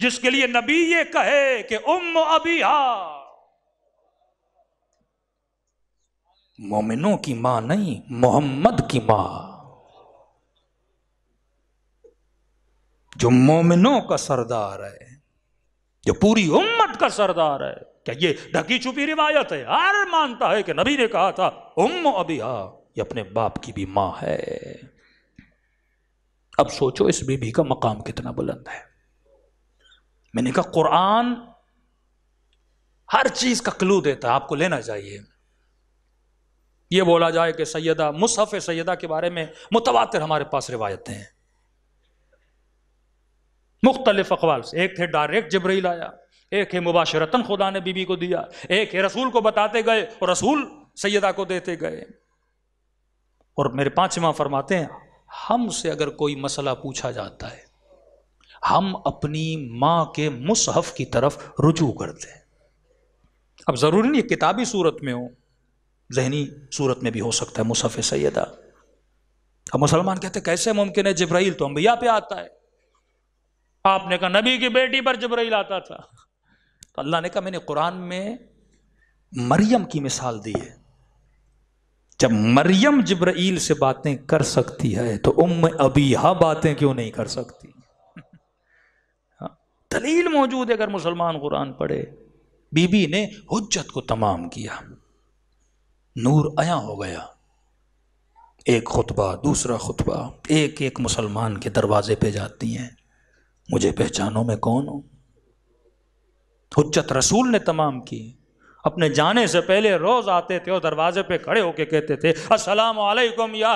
जिसके लिए नबी ये कहे कि उम अभी हा मोमिनों की मां नहीं मोहम्मद की मां जो मोमिनों का सरदार है जो पूरी उम्मत का सरदार है क्या ये ढकी छुपी रिवायत है हर मानता है कि नबी ने कहा था उम अभी हा ये अपने बाप की भी मां है अब सोचो इस बीबी का मकाम कितना बुलंद है मैंने कहा कुरान हर चीज का क्लू देता है आपको लेना चाहिए ये बोला जाए कि सैदा मुसहफ सैदा के बारे में मुतवातर हमारे पास रिवायतें हैं मुख्तलिफ अकवाल से एक थे डायरेक्ट जबरी आया एक है मुबाशरतन खुदा ने बीबी को दिया एक है रसूल को बताते गए और रसूल सैदा को देते गए और मेरे पांचवा फरमाते हैं हमसे अगर कोई मसला पूछा जाता है हम अपनी माँ के मुसहफ की तरफ रुजू करते हैं अब ज़रूरी नहीं किताबी सूरत में हो जहनी सूरत में भी हो सकता है मुसहफ सैदा अब मुसलमान कहते कैसे मुमकिन है जब्राइल तो अम्बिया पे आता है आपने कहा नबी की बेटी पर जब्राइल आता था तो अल्लाह ने कहा मैंने कुरान में मरियम की मिसाल दी है जब मरियम जब्राइल से बातें कर सकती है तो अभी हा बातें क्यों नहीं कर सकती हाँ, दलील मौजूद है अगर मुसलमान कुरान पढ़े बीबी ने हजत को तमाम किया नूर अया हो गया एक खुतबा दूसरा खुतबा एक एक मुसलमान के दरवाजे पे जाती हैं मुझे पहचानो मैं कौन हूं हजत रसूल ने तमाम की अपने जाने से पहले रोज आते थे और दरवाजे पे खड़े होके कहते थे अस्सलाम वालेकुम या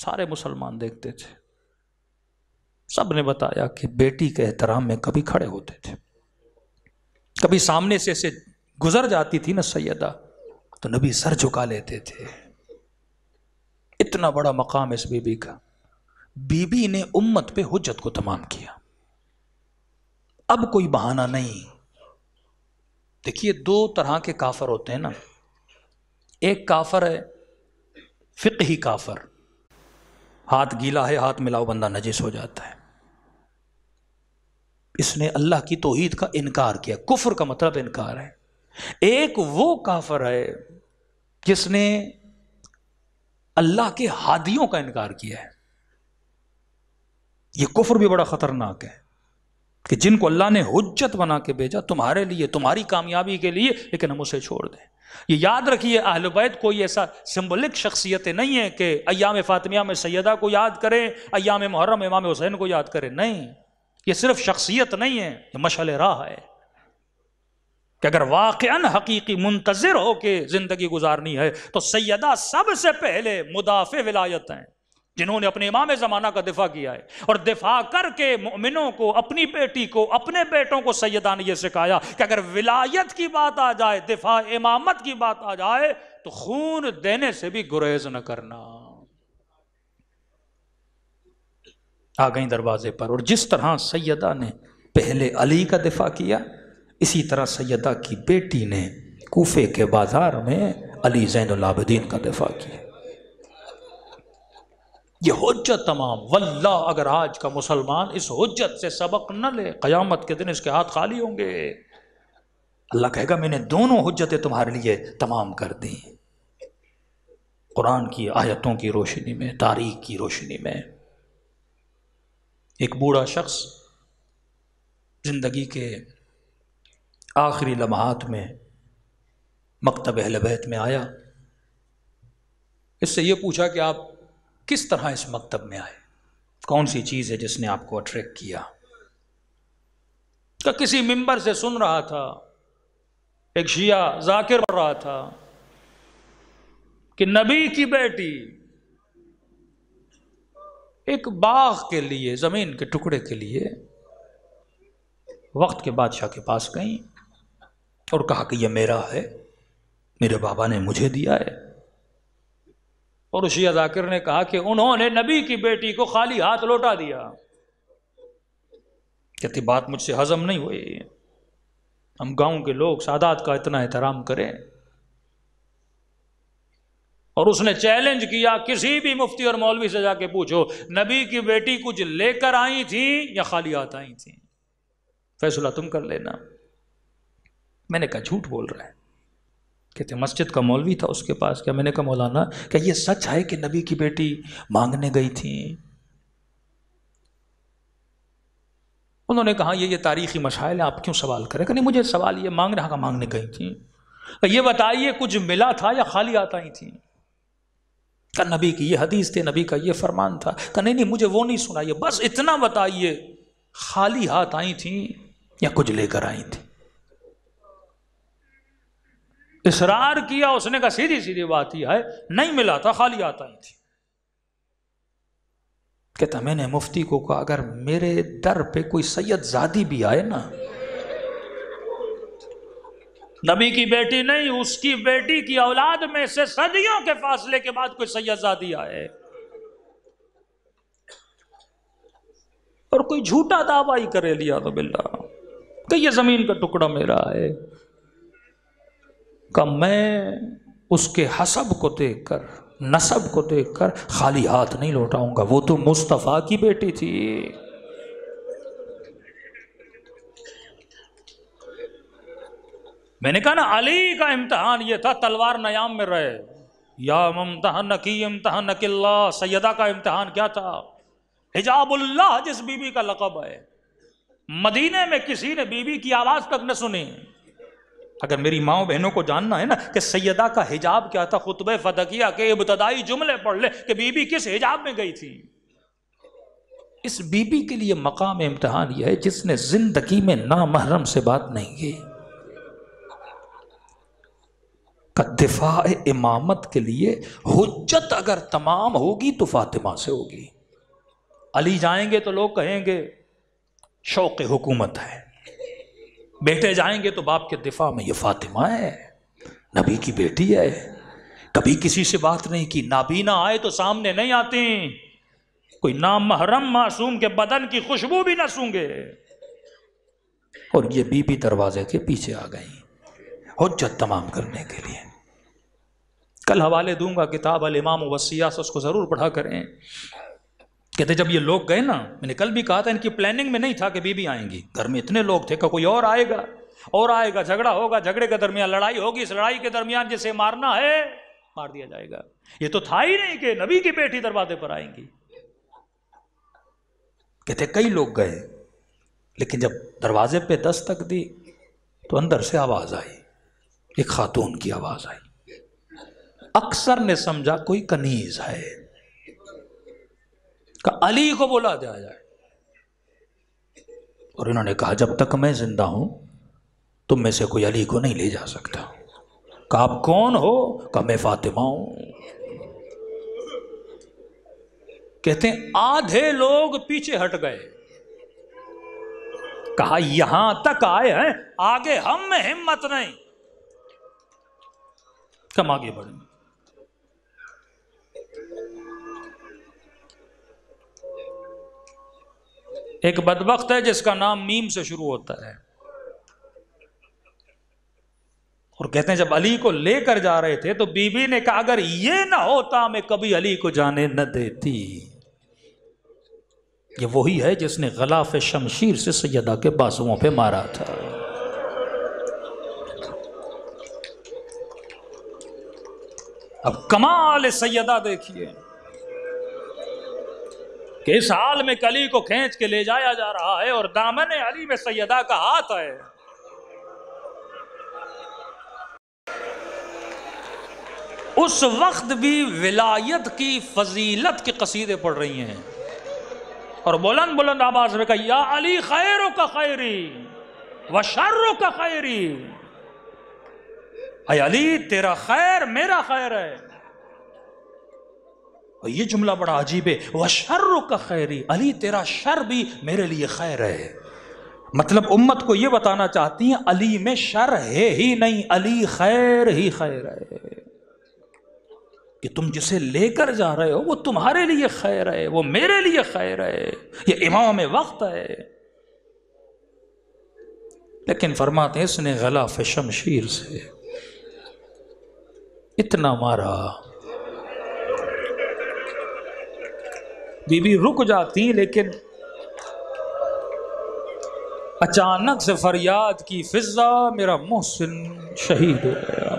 सारे मुसलमान देखते थे सब ने बताया कि बेटी के एहतराम में कभी खड़े होते थे कभी सामने से ऐसे गुजर जाती थी ना सैदा तो नबी सर झुका लेते थे इतना बड़ा मकाम इस बीबी का बीबी ने उम्मत पे हुज्जत को तमाम किया अब कोई बहाना नहीं देखिए दो तरह के काफ़र होते हैं ना एक काफ़र है फ़िक ही काफ़र हाथ गीला है हाथ मिलाओ बंदा नजिस हो जाता है इसने अल्लाह की तोहीद का इनकार किया कुफर का मतलब इनकार है एक वो काफ़र है जिसने अल्लाह के हादियों का इनकार किया है ये कुफर भी बड़ा ख़तरनाक है कि जिनको अल्लाह ने हजत बना के भेजा तुम्हारे लिए तुम्हारी कामयाबी के लिए लेकिन हम उसे छोड़ दें ये याद रखिए अहलबैत कोई ऐसा सिम्बलिक शख्सियतें नहीं है कि अयाम फातमिया में सैदा को याद करें अयाम मुहर्रम इमाम हुसैन को याद करें नहीं ये सिर्फ शख्सियत नहीं है ये मशल राह है कि अगर वाक़ हकीकी मुंतज़र हो के ज़िंदगी गुजारनी है तो सैदा सबसे पहले मुदाफ़ विलायत हैं जिन्होंने अपने इमाम ज़माना का दिफा किया है और दिफा करके मिनों को अपनी बेटी को अपने बेटों को सैदा ने यह सिखाया कि अगर विलायत की बात आ जाए दिफा इमामत की बात आ जाए तो खून देने से भी गुरेज न करना आ गई दरवाजे पर और जिस तरह सैदा ने पहले अली का दिफा किया इसी तरह सैदा की बेटी ने कोफे के बाज़ार में अली जैन का दिफा किया ये हजत तमाम वल्ला अगर आज का मुसलमान इस हजत से सबक न ले क़यामत के दिन इसके हाथ खाली होंगे अल्लाह कहेगा मैंने दोनों हजतें तुम्हारे लिए तमाम कर दी कुरान की आयतों की रोशनी में तारीख की रोशनी में एक बूढ़ा शख्स ज़िंदगी के आखिरी लम्हात में मकतब अहलबैत में आया इससे ये पूछा कि आप किस तरह इस मकतब में आए कौन सी चीज़ है जिसने आपको अट्रैक्ट किया का किसी मेंबर से सुन रहा था एक शिया जाकिर पढ़ रहा था कि नबी की बेटी एक बाग के लिए ज़मीन के टुकड़े के लिए वक्त के बादशाह के पास गई और कहा कि यह मेरा है मेरे बाबा ने मुझे दिया है और उशिया जाकिर ने कहा कि उन्होंने नबी की बेटी को खाली हाथ लौटा दिया कहती बात मुझसे हजम नहीं हुई हम गांव के लोग सादात का इतना एहतराम करें और उसने चैलेंज किया किसी भी मुफ्ती और मौलवी से जाके पूछो नबी की बेटी कुछ लेकर आई थी या खाली हाथ आई थी फैसला तुम कर लेना मैंने कहा झूठ बोल रहा है कहते मस्जिद का मौलवी था उसके पास क्या मैंने कहा मौलाना क्या ये सच है कि नबी की बेटी मांगने गई थी उन्होंने कहा ये ये तारीखी मशाइल है आप क्यों सवाल करें कहीं मुझे सवाल ये मांग रहा का मांगने गई थी ये बताइए कुछ मिला था या खाली आता ही थी का नबी की ये हदीस थे नबी का ये फरमान था कहीं नहीं नहीं मुझे वो नहीं सुनाइए बस इतना बताइए खाली हाथ आई थी या कुछ लेकर आई थी इसरार किया उसने कहा सीधी सीधी बात यह है नहीं मिला था खाली आता ही थी कहता मैंने मुफ्ती को कहा अगर मेरे दर पे कोई सैयद जादी भी आए ना नबी की बेटी नहीं उसकी बेटी की औलाद में से सदियों के फासले के बाद कोई सैयदजादी आए और कोई झूठा दावा ही करे लिया तो बिल्ला कि ये जमीन का टुकड़ा मेरा है का मैं उसके हसब को देख कर नसब को देख कर खाली हाथ नहीं लौटाऊंगा वो तो मुस्तफ़ा की बेटी थी मैंने कहा ना अली का इम्तहान ये था तलवार नयाम में रहे या ममतहान नकी इम्तहान नकिल्ला सैदा का इम्तहान क्या था हिजाबुल्लाह जिस बीबी का लकब है मदीने में किसी ने बीबी की आवाज़ तक न सुनी अगर मेरी माओ बहनों को जानना है ना कि सैदा का हिजाब क्या था खुतब फतकिया के इब्तदाई जुमले पढ़ ले कि बीबी किस हिजाब में गई थी इस बीबी के लिए मकाम इम्तहान यह है जिसने जिंदगी में नामहरम से बात नहीं की दिफा इमामत के लिए हजत अगर तमाम होगी तो फातिमा से होगी अली जाएंगे तो लोग कहेंगे शौक हुकूमत है बेटे जाएंगे तो बाप के दिफा में ये फातिमा है नबी की बेटी है कभी किसी से बात नहीं की नाबीना आए तो सामने नहीं आते कोई नाम महरम मासूम के बदन की खुशबू भी ना सूंगे और ये बीबी दरवाजे के पीछे आ गई हजत तमाम करने के लिए कल हवाले दूंगा किताब अल इमाम से उसको ज़रूर पढ़ा करें कहते जब ये लोग गए ना मैंने कल भी कहा था इनकी प्लानिंग में नहीं था कि बीबी आएंगी घर में इतने लोग थे कोई और आएगा और आएगा झगड़ा होगा झगड़े के दरमियान लड़ाई होगी इस लड़ाई के दरमियान जिसे मारना है मार दिया जाएगा ये तो था ही नहीं कि नबी की बेटी दरवाजे पर आएंगी कहते कई लोग गए लेकिन जब दरवाजे पे दस्तक दी तो अंदर से आवाज आई एक खातून की आवाज आई अक्सर ने समझा कोई कनीज है का अली को बोला दिया जाए और इन्होंने कहा जब तक मैं जिंदा हूं तुम में से कोई अली को नहीं ले जा सकता कहा आप कौन हो कहा मैं फातिमा हूं कहते हैं आधे लोग पीछे हट गए कहा यहां तक आए हैं आगे हम में हिम्मत नहीं कम आगे बढ़ेंगे एक बदबخت है जिसका नाम मीम से शुरू होता है और कहते हैं जब अली को लेकर जा रहे थे तो बीबी ने कहा अगर ये ना होता मैं कभी अली को जाने न देती ये वही है जिसने गलाफ शमशीर से सैदा के बासुओं पे मारा था अब कमाल सैदा देखिए कि इस हाल में कली को खींच के ले जाया जा रहा है और दामन अली में सैदा का हाथ है उस वक्त भी विलायत की फजीलत के कसीदे पढ़ रही हैं और बुलंद बुलंद आवाज में कही या अली खैरों का खैरी व शर्रों का खैरी अली तेरा खैर मेरा खैर है और ये जुमला बड़ा अजीब है वह शर्र का खैरी अली तेरा शर भी मेरे लिए खैर है मतलब उम्मत को ये बताना चाहती हैं अली में शर है ही नहीं अली खैर ही खैर है कि तुम जिसे लेकर जा रहे हो वो तुम्हारे लिए खैर है वो मेरे लिए खैर है ये इमाम वक्त है लेकिन फरमाते हैं इसने गला फशमशीर से इतना मारा बीबी रुक जाती लेकिन अचानक से फरियाद की फिजा मेरा मोहसिन शहीद हो गया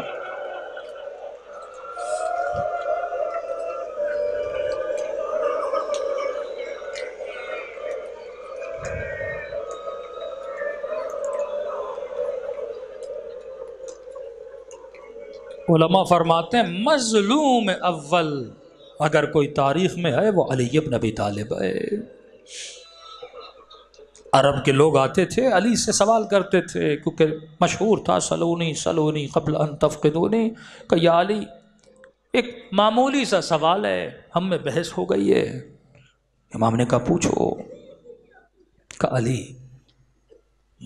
फरमाते हैं मजलूम अव्वल अगर कोई तारीख में है वो अली अब नबी तालिब है अरब के लोग आते थे अली से सवाल करते थे क्योंकि मशहूर था सलोनी सलोनी कबल अन तफ़दोनी अली एक मामूली सा सवाल है हम में बहस हो गई है इमाम ने कहा पूछो का अली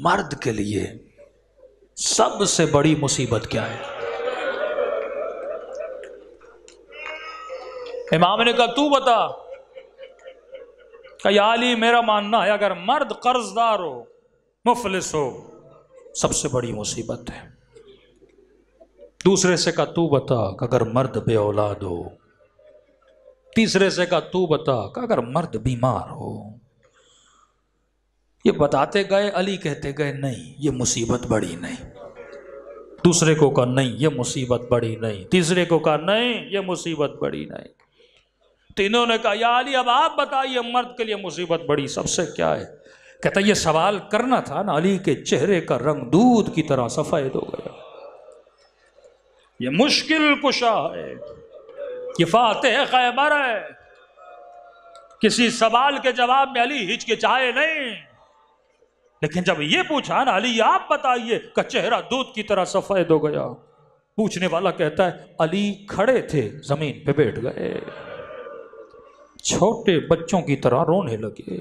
मर्द के लिए सबसे बड़ी मुसीबत क्या है इमाम ने कहा तू बता कयाली मेरा मानना है अगर मर्द कर्जदार हो मुफलिस हो सबसे बड़ी मुसीबत है दूसरे से कहा तू बता अगर मर्द बे औलाद हो तीसरे से कहा तू बता अगर मर्द बीमार हो ये बताते गए अली कहते गए नहीं ये मुसीबत बड़ी नहीं दूसरे को कहा नहीं ये मुसीबत बड़ी नहीं तीसरे को कहा नहीं ये मुसीबत बड़ी नहीं तीनों ने कहा या अली अब आप बताइए मर्द के लिए मुसीबत बड़ी सबसे क्या है कहता ये सवाल करना था ना अली के चेहरे का रंग दूध की तरह सफ़ेद हो गया ये मुश्किल कुशा है ये है खैबर है किसी सवाल के जवाब में अली हिचकिचाए नहीं लेकिन जब ये पूछा ना अली आप बताइए का चेहरा दूध की तरह सफ़ेद हो गया पूछने वाला कहता है अली खड़े थे जमीन पे बैठ गए छोटे बच्चों की तरह रोने लगे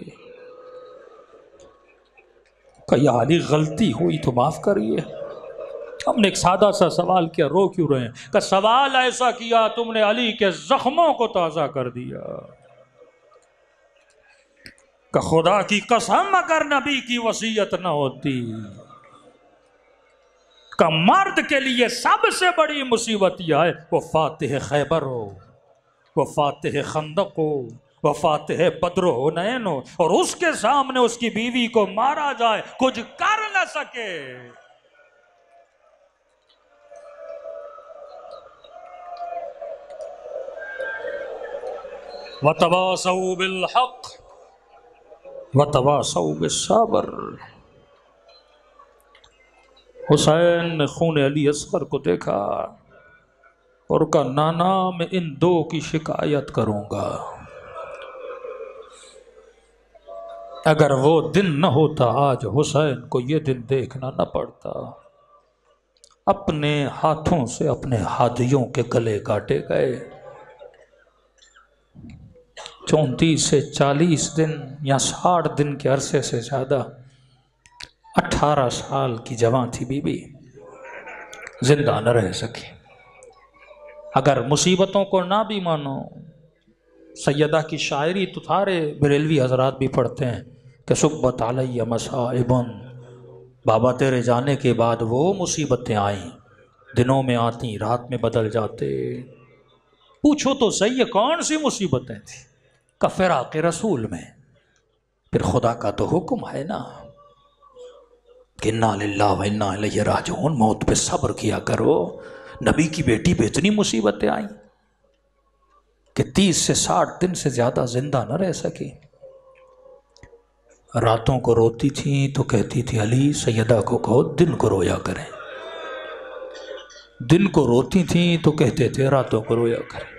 कई अली गलती हुई तो माफ़ करिए हमने एक सादा सा सवाल किया रो क्यों रहे का सवाल ऐसा किया तुमने अली के जख्मों को ताज़ा कर दिया का खुदा की कसम अगर नबी की वसीयत ना होती का मर्द के लिए सबसे बड़ी मुसीबत यह है वो फातेह खैबर हो व फातह खंदक हो व फातह बद्र हो नैन हो और उसके सामने उसकी बीवी को मारा जाए कुछ कर न सके व तबासऊ बिल हक़ व तबासऊ बिसबर हुसैन ने खून अली असगर को देखा और का नाना मैं इन दो की शिकायत करूंगा अगर वो दिन न होता आज हुसैन को ये दिन देखना न पड़ता अपने हाथों से अपने हादियों के गले काटे गए चौंतीस से चालीस दिन या साठ दिन के अरसे से ज़्यादा अठारह साल की जवान थी बीबी जिंदा न रह सकी अगर मुसीबतों को ना भी मानो सैदा की शायरी तुथारे तो बरेलवी हजरात भी पढ़ते हैं कि सुब्बत आलिया मसाइबन बाबा तेरे जाने के बाद वो मुसीबतें आईं दिनों में आती रात में बदल जाते पूछो तो सही है कौन सी मुसीबतें थी कफरा के रसूल में फिर खुदा का तो हुक्म है ना कि ना लाला राजून मौत पे सब्र किया करो नबी की बेटी पे इतनी मुसीबतें आई कि तीस से साठ दिन से ज़्यादा जिंदा न रह सकी रातों को रोती थी तो कहती थी अली सैदा को कहो दिन को रोया करें दिन को रोती थी तो कहते थे रातों को रोया करें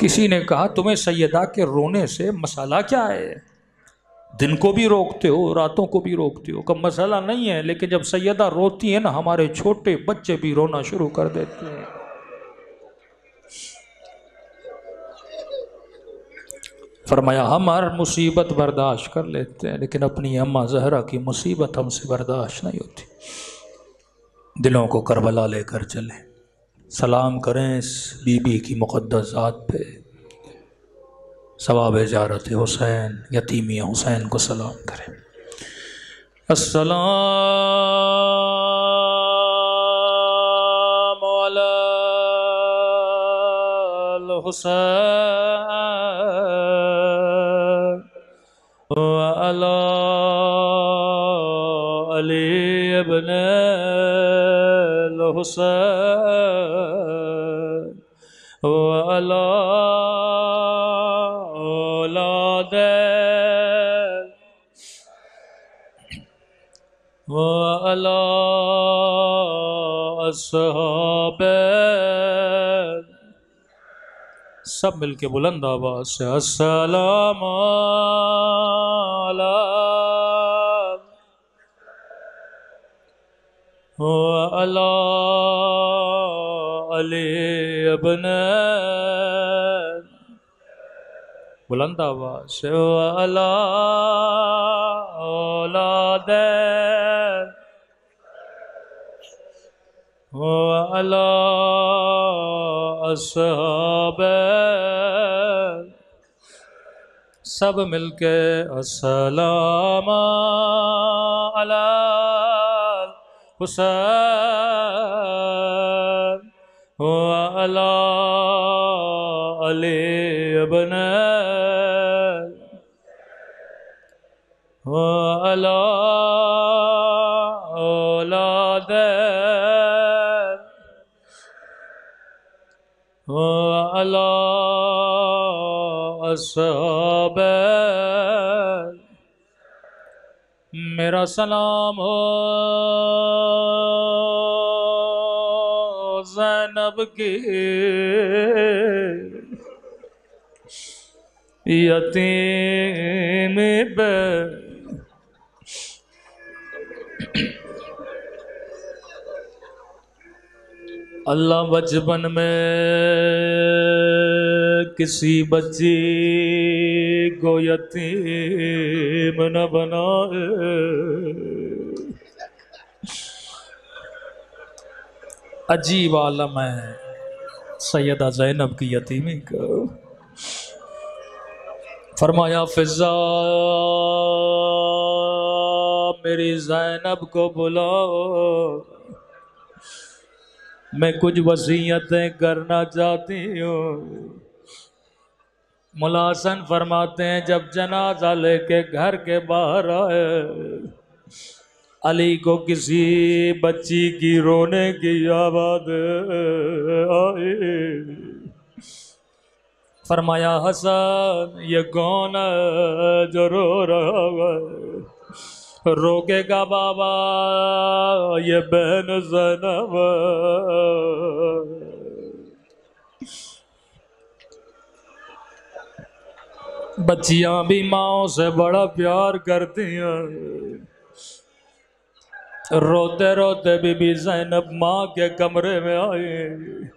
किसी ने कहा तुम्हें सैदा के रोने से मसाला क्या है दिन को भी रोकते हो रातों को भी रोकते हो कब मसाला नहीं है लेकिन जब सैदा रोती है ना हमारे छोटे बच्चे भी रोना शुरू कर देते हैं फरमाया हम हर मुसीबत बर्दाश्त कर लेते हैं लेकिन अपनी अम्मा जहरा की मुसीबत हमसे बर्दाश्त नहीं होती दिलों को करबला लेकर चले सलाम करें इस बीबी की मुकदस ज़ात पे सवाब जारत हुसैन यतीमी हुसैन को सलाम करें असलम हुसैन अला अली अबन हुसैन अला وعلى أصحاب सब मिलके बुलंद आवाज से असलाम अला अले अबन बुलंद आवाज से अला दे وعلى أصحابه सब मिलके असलाम अला हो अला अली हो अला सब मेरा सलाम हो जैनब की यतीम बे अल्लाह बचपन में किसी बच्चे को यतीम न बनाए अजीब आलम है सैदा जैनब की यतीमी का फरमाया फिजा मेरी जैनब को बुलाओ मैं कुछ वसीयतें करना चाहती हूँ मुलासन फरमाते हैं जब जनाजा लेके घर के बाहर आए अली को किसी बच्ची की रोने की आवाज आई फरमाया हसन ये कौन जो रो रहा है रोकेगा बाबा ये बहन जनब बच्चिया भी माओ से बड़ा प्यार करती हैं रोते रोते बीबी जैनब माँ के कमरे में आई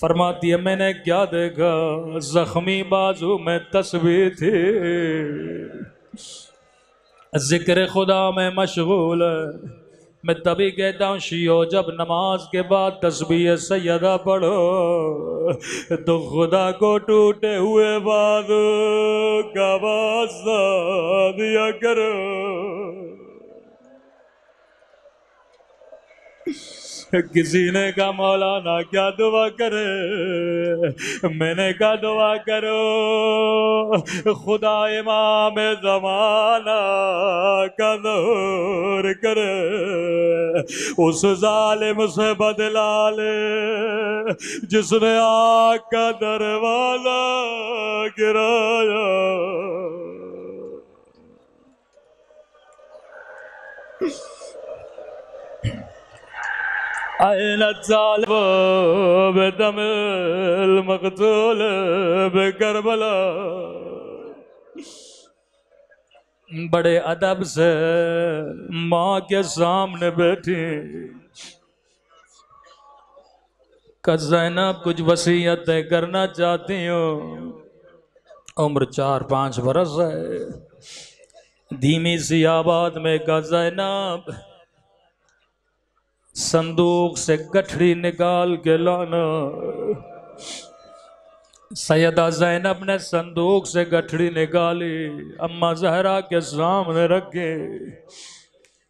फरमाती है मैंने क्या देखा जख्मी बाजू में तस्वीर थी जिक्र खुदा में मशगूल है मैं तभी कहता हूँ शियो जब नमाज के बाद तस्वीर सैदा पढ़ो तो खुदा को टूटे हुए बाद का दिया करो किसी ने कहा मौलाना क्या दुआ करे मैंने कहा दुआ करो खुदा इमाम जमाना का दूर करे उस जालिम से बदला ले जिसने आग का दरवाजा गिराया أين الطالب بدم المقتول بكربلاء बड़े अदब से माँ के सामने बैठी जैनब कुछ वसीयतें करना चाहती हो उम्र चार पांच बरस है धीमी सी आबाद में का संदूक से गठड़ी निकाल के लाना सैदा जैनब ने संदूक से गठड़ी निकाली अम्मा जहरा के सामने रखे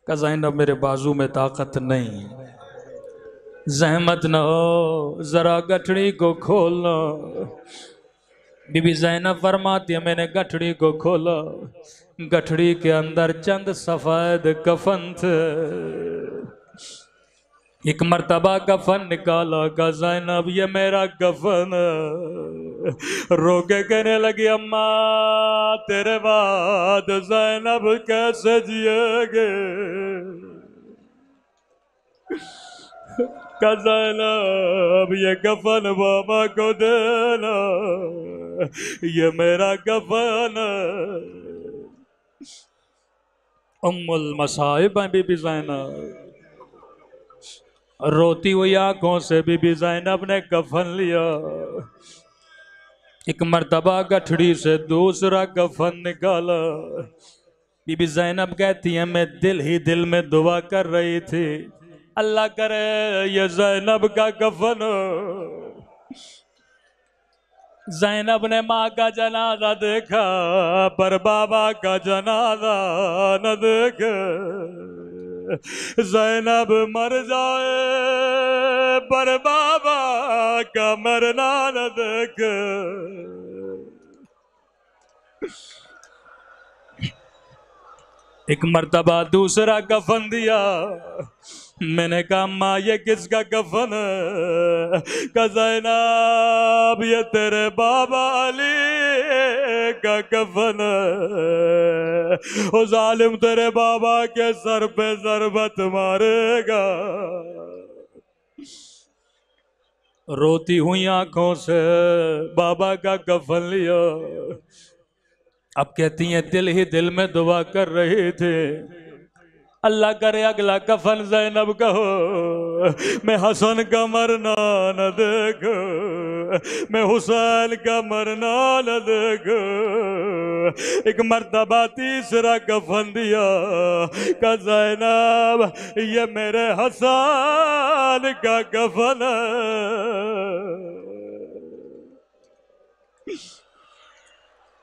का जैनब मेरे बाजू में ताकत नहीं जहमत न हो ज़रा गठड़ी को खोलना बीबी जैनब फरमाती है मैंने गठड़ी को खोला गठड़ी के अंदर चंद सफ़ेद कफन थे एक मरतबा कफन निकाला का अब ये मेरा कफन रोके कहने लगी अम्मा तेरे बाद अब कैसे जिएगे का अब ये कफन बाबा को देना ये मेरा कफन अमुल मसाहिब बीबी जैनब रोती हुई आंखों से बीबी जैनब ने कफन लिया एक मरतबा गठड़ी से दूसरा कफन निकाला बीबी जैनब कहती है मैं दिल ही दिल में दुआ कर रही थी अल्लाह करे ये जैनब का कफन जैनब ने माँ का जनाजा देखा पर बाबा का जनाजा न देखे जैनब मर जाए पर बाबा का मरना न देख एक मरतबा दूसरा कफन दिया मैंने कहा माँ ये किसका कफन कजैनाब ये तेरे बाबा अली का कफन उसम तेरे बाबा के सर पे जरबत मारेगा रोती हुई आंखों से बाबा का कफन लिया अब कहती हैं दिल ही दिल में दुआ कर रही थी अल्लाह करे अगला कफन जैनब कहो मैं हसन का मरना न देख मैं हुसैन का मरना न देख एक मरतबा तीसरा कफन दिया का जैनब ये मेरे हसन का कफन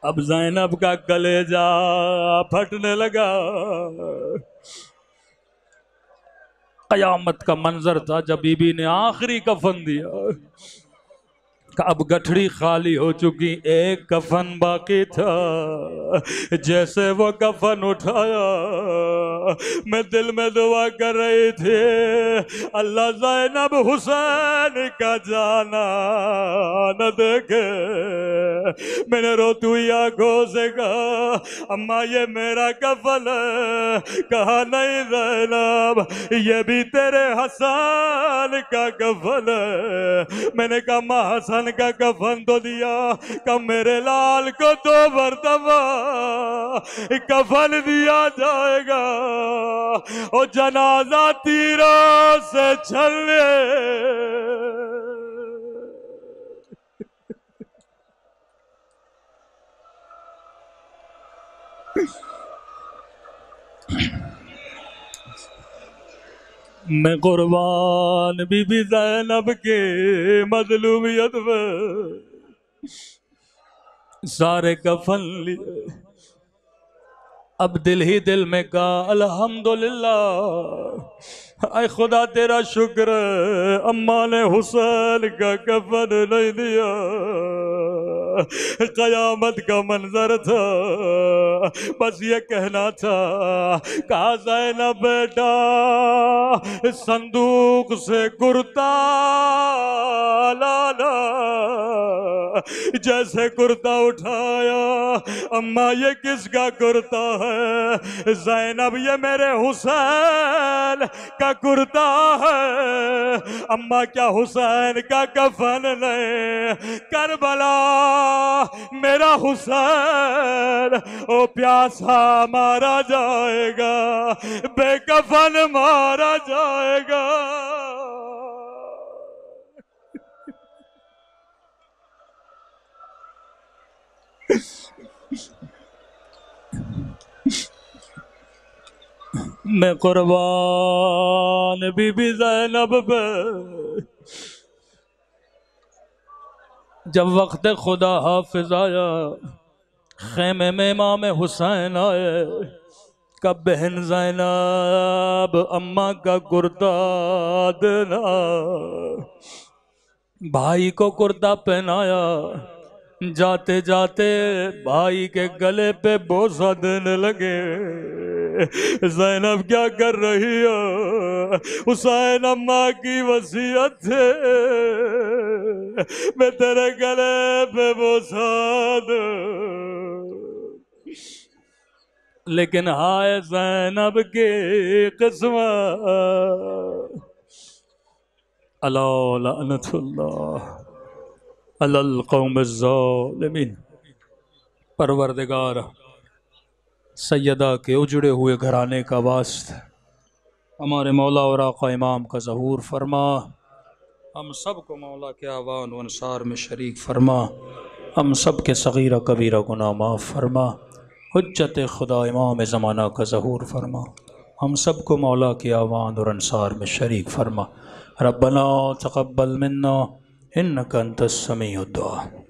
अब जैनब का कलेजा फटने लगा कयामत का मंजर था जब बीबी ने आखिरी कफन दिया अब गठड़ी खाली हो चुकी एक कफन बाकी था जैसे वो कफन उठाया मैं दिल में दुआ कर रही थी अल्लाह जैनब हुसैन का जाना न देखे मैंने रोती या घो से कहा अम्मा ये मेरा कफन है कहा नहीं जैनब ये भी तेरे हसन का कफन है मैंने कहा माँ हसन कुर्बान का कफन तो दिया कब मेरे लाल को तो बर्तवा कफन दिया जाएगा ओ जनाजा तीरों से छलने Yeah. मैं कुर्बान बीबी जैनब के मजलूमियत सारे कफन लिए अब दिल ही दिल में कहा अल्हम्दुलिल्लाह अय खुदा तेरा शुक्र अम्मा ने हुसैन का कफन नहीं दिया कयामत का मंजर था बस ये कहना था कहा ना बेटा संदूक से कुर्ता लाला जैसे कुर्ता उठाया अम्मा ये किसका कुर्ता है जैनब ये मेरे हुसैन का कुर्ता है अम्मा क्या हुसैन का कफन नहीं करबला मेरा हुसैन ओ प्यासा मारा जाएगा बेकफन मारा जाएगा मैं कुर्बान बीबी जैनब पे जब वक्त खुदा हाफिज आया खेमे में माम हुसैन आए कब बहन जैनब अम्मा का कुर्ता देना भाई को कुर्ता पहनाया जाते जाते भाई के गले पे बोसा देने लगे जैनब क्या कर रही हो हुसैन अम्मा की वसीयत से मैं तेरे गले पे साध लेकिन हाय जैनब के किस्मत अल्लाह अल्लाह कौम परवरदगार सैदा के उजड़े हुए घराने का वास्त हमारे मौला और आका इमाम का जहूर फरमा हम सब को मौला के आवान अनसार में शरीक फरमा हम सब के सगीरा कबीरा गुनामा फरमा हजत खुदा इमाम ज़माना का जहूर फरमा हम सब को मौला के आवान और अनसार में शरीक फरमा रबना तकबल मन्ना इन कंतसमी दुआ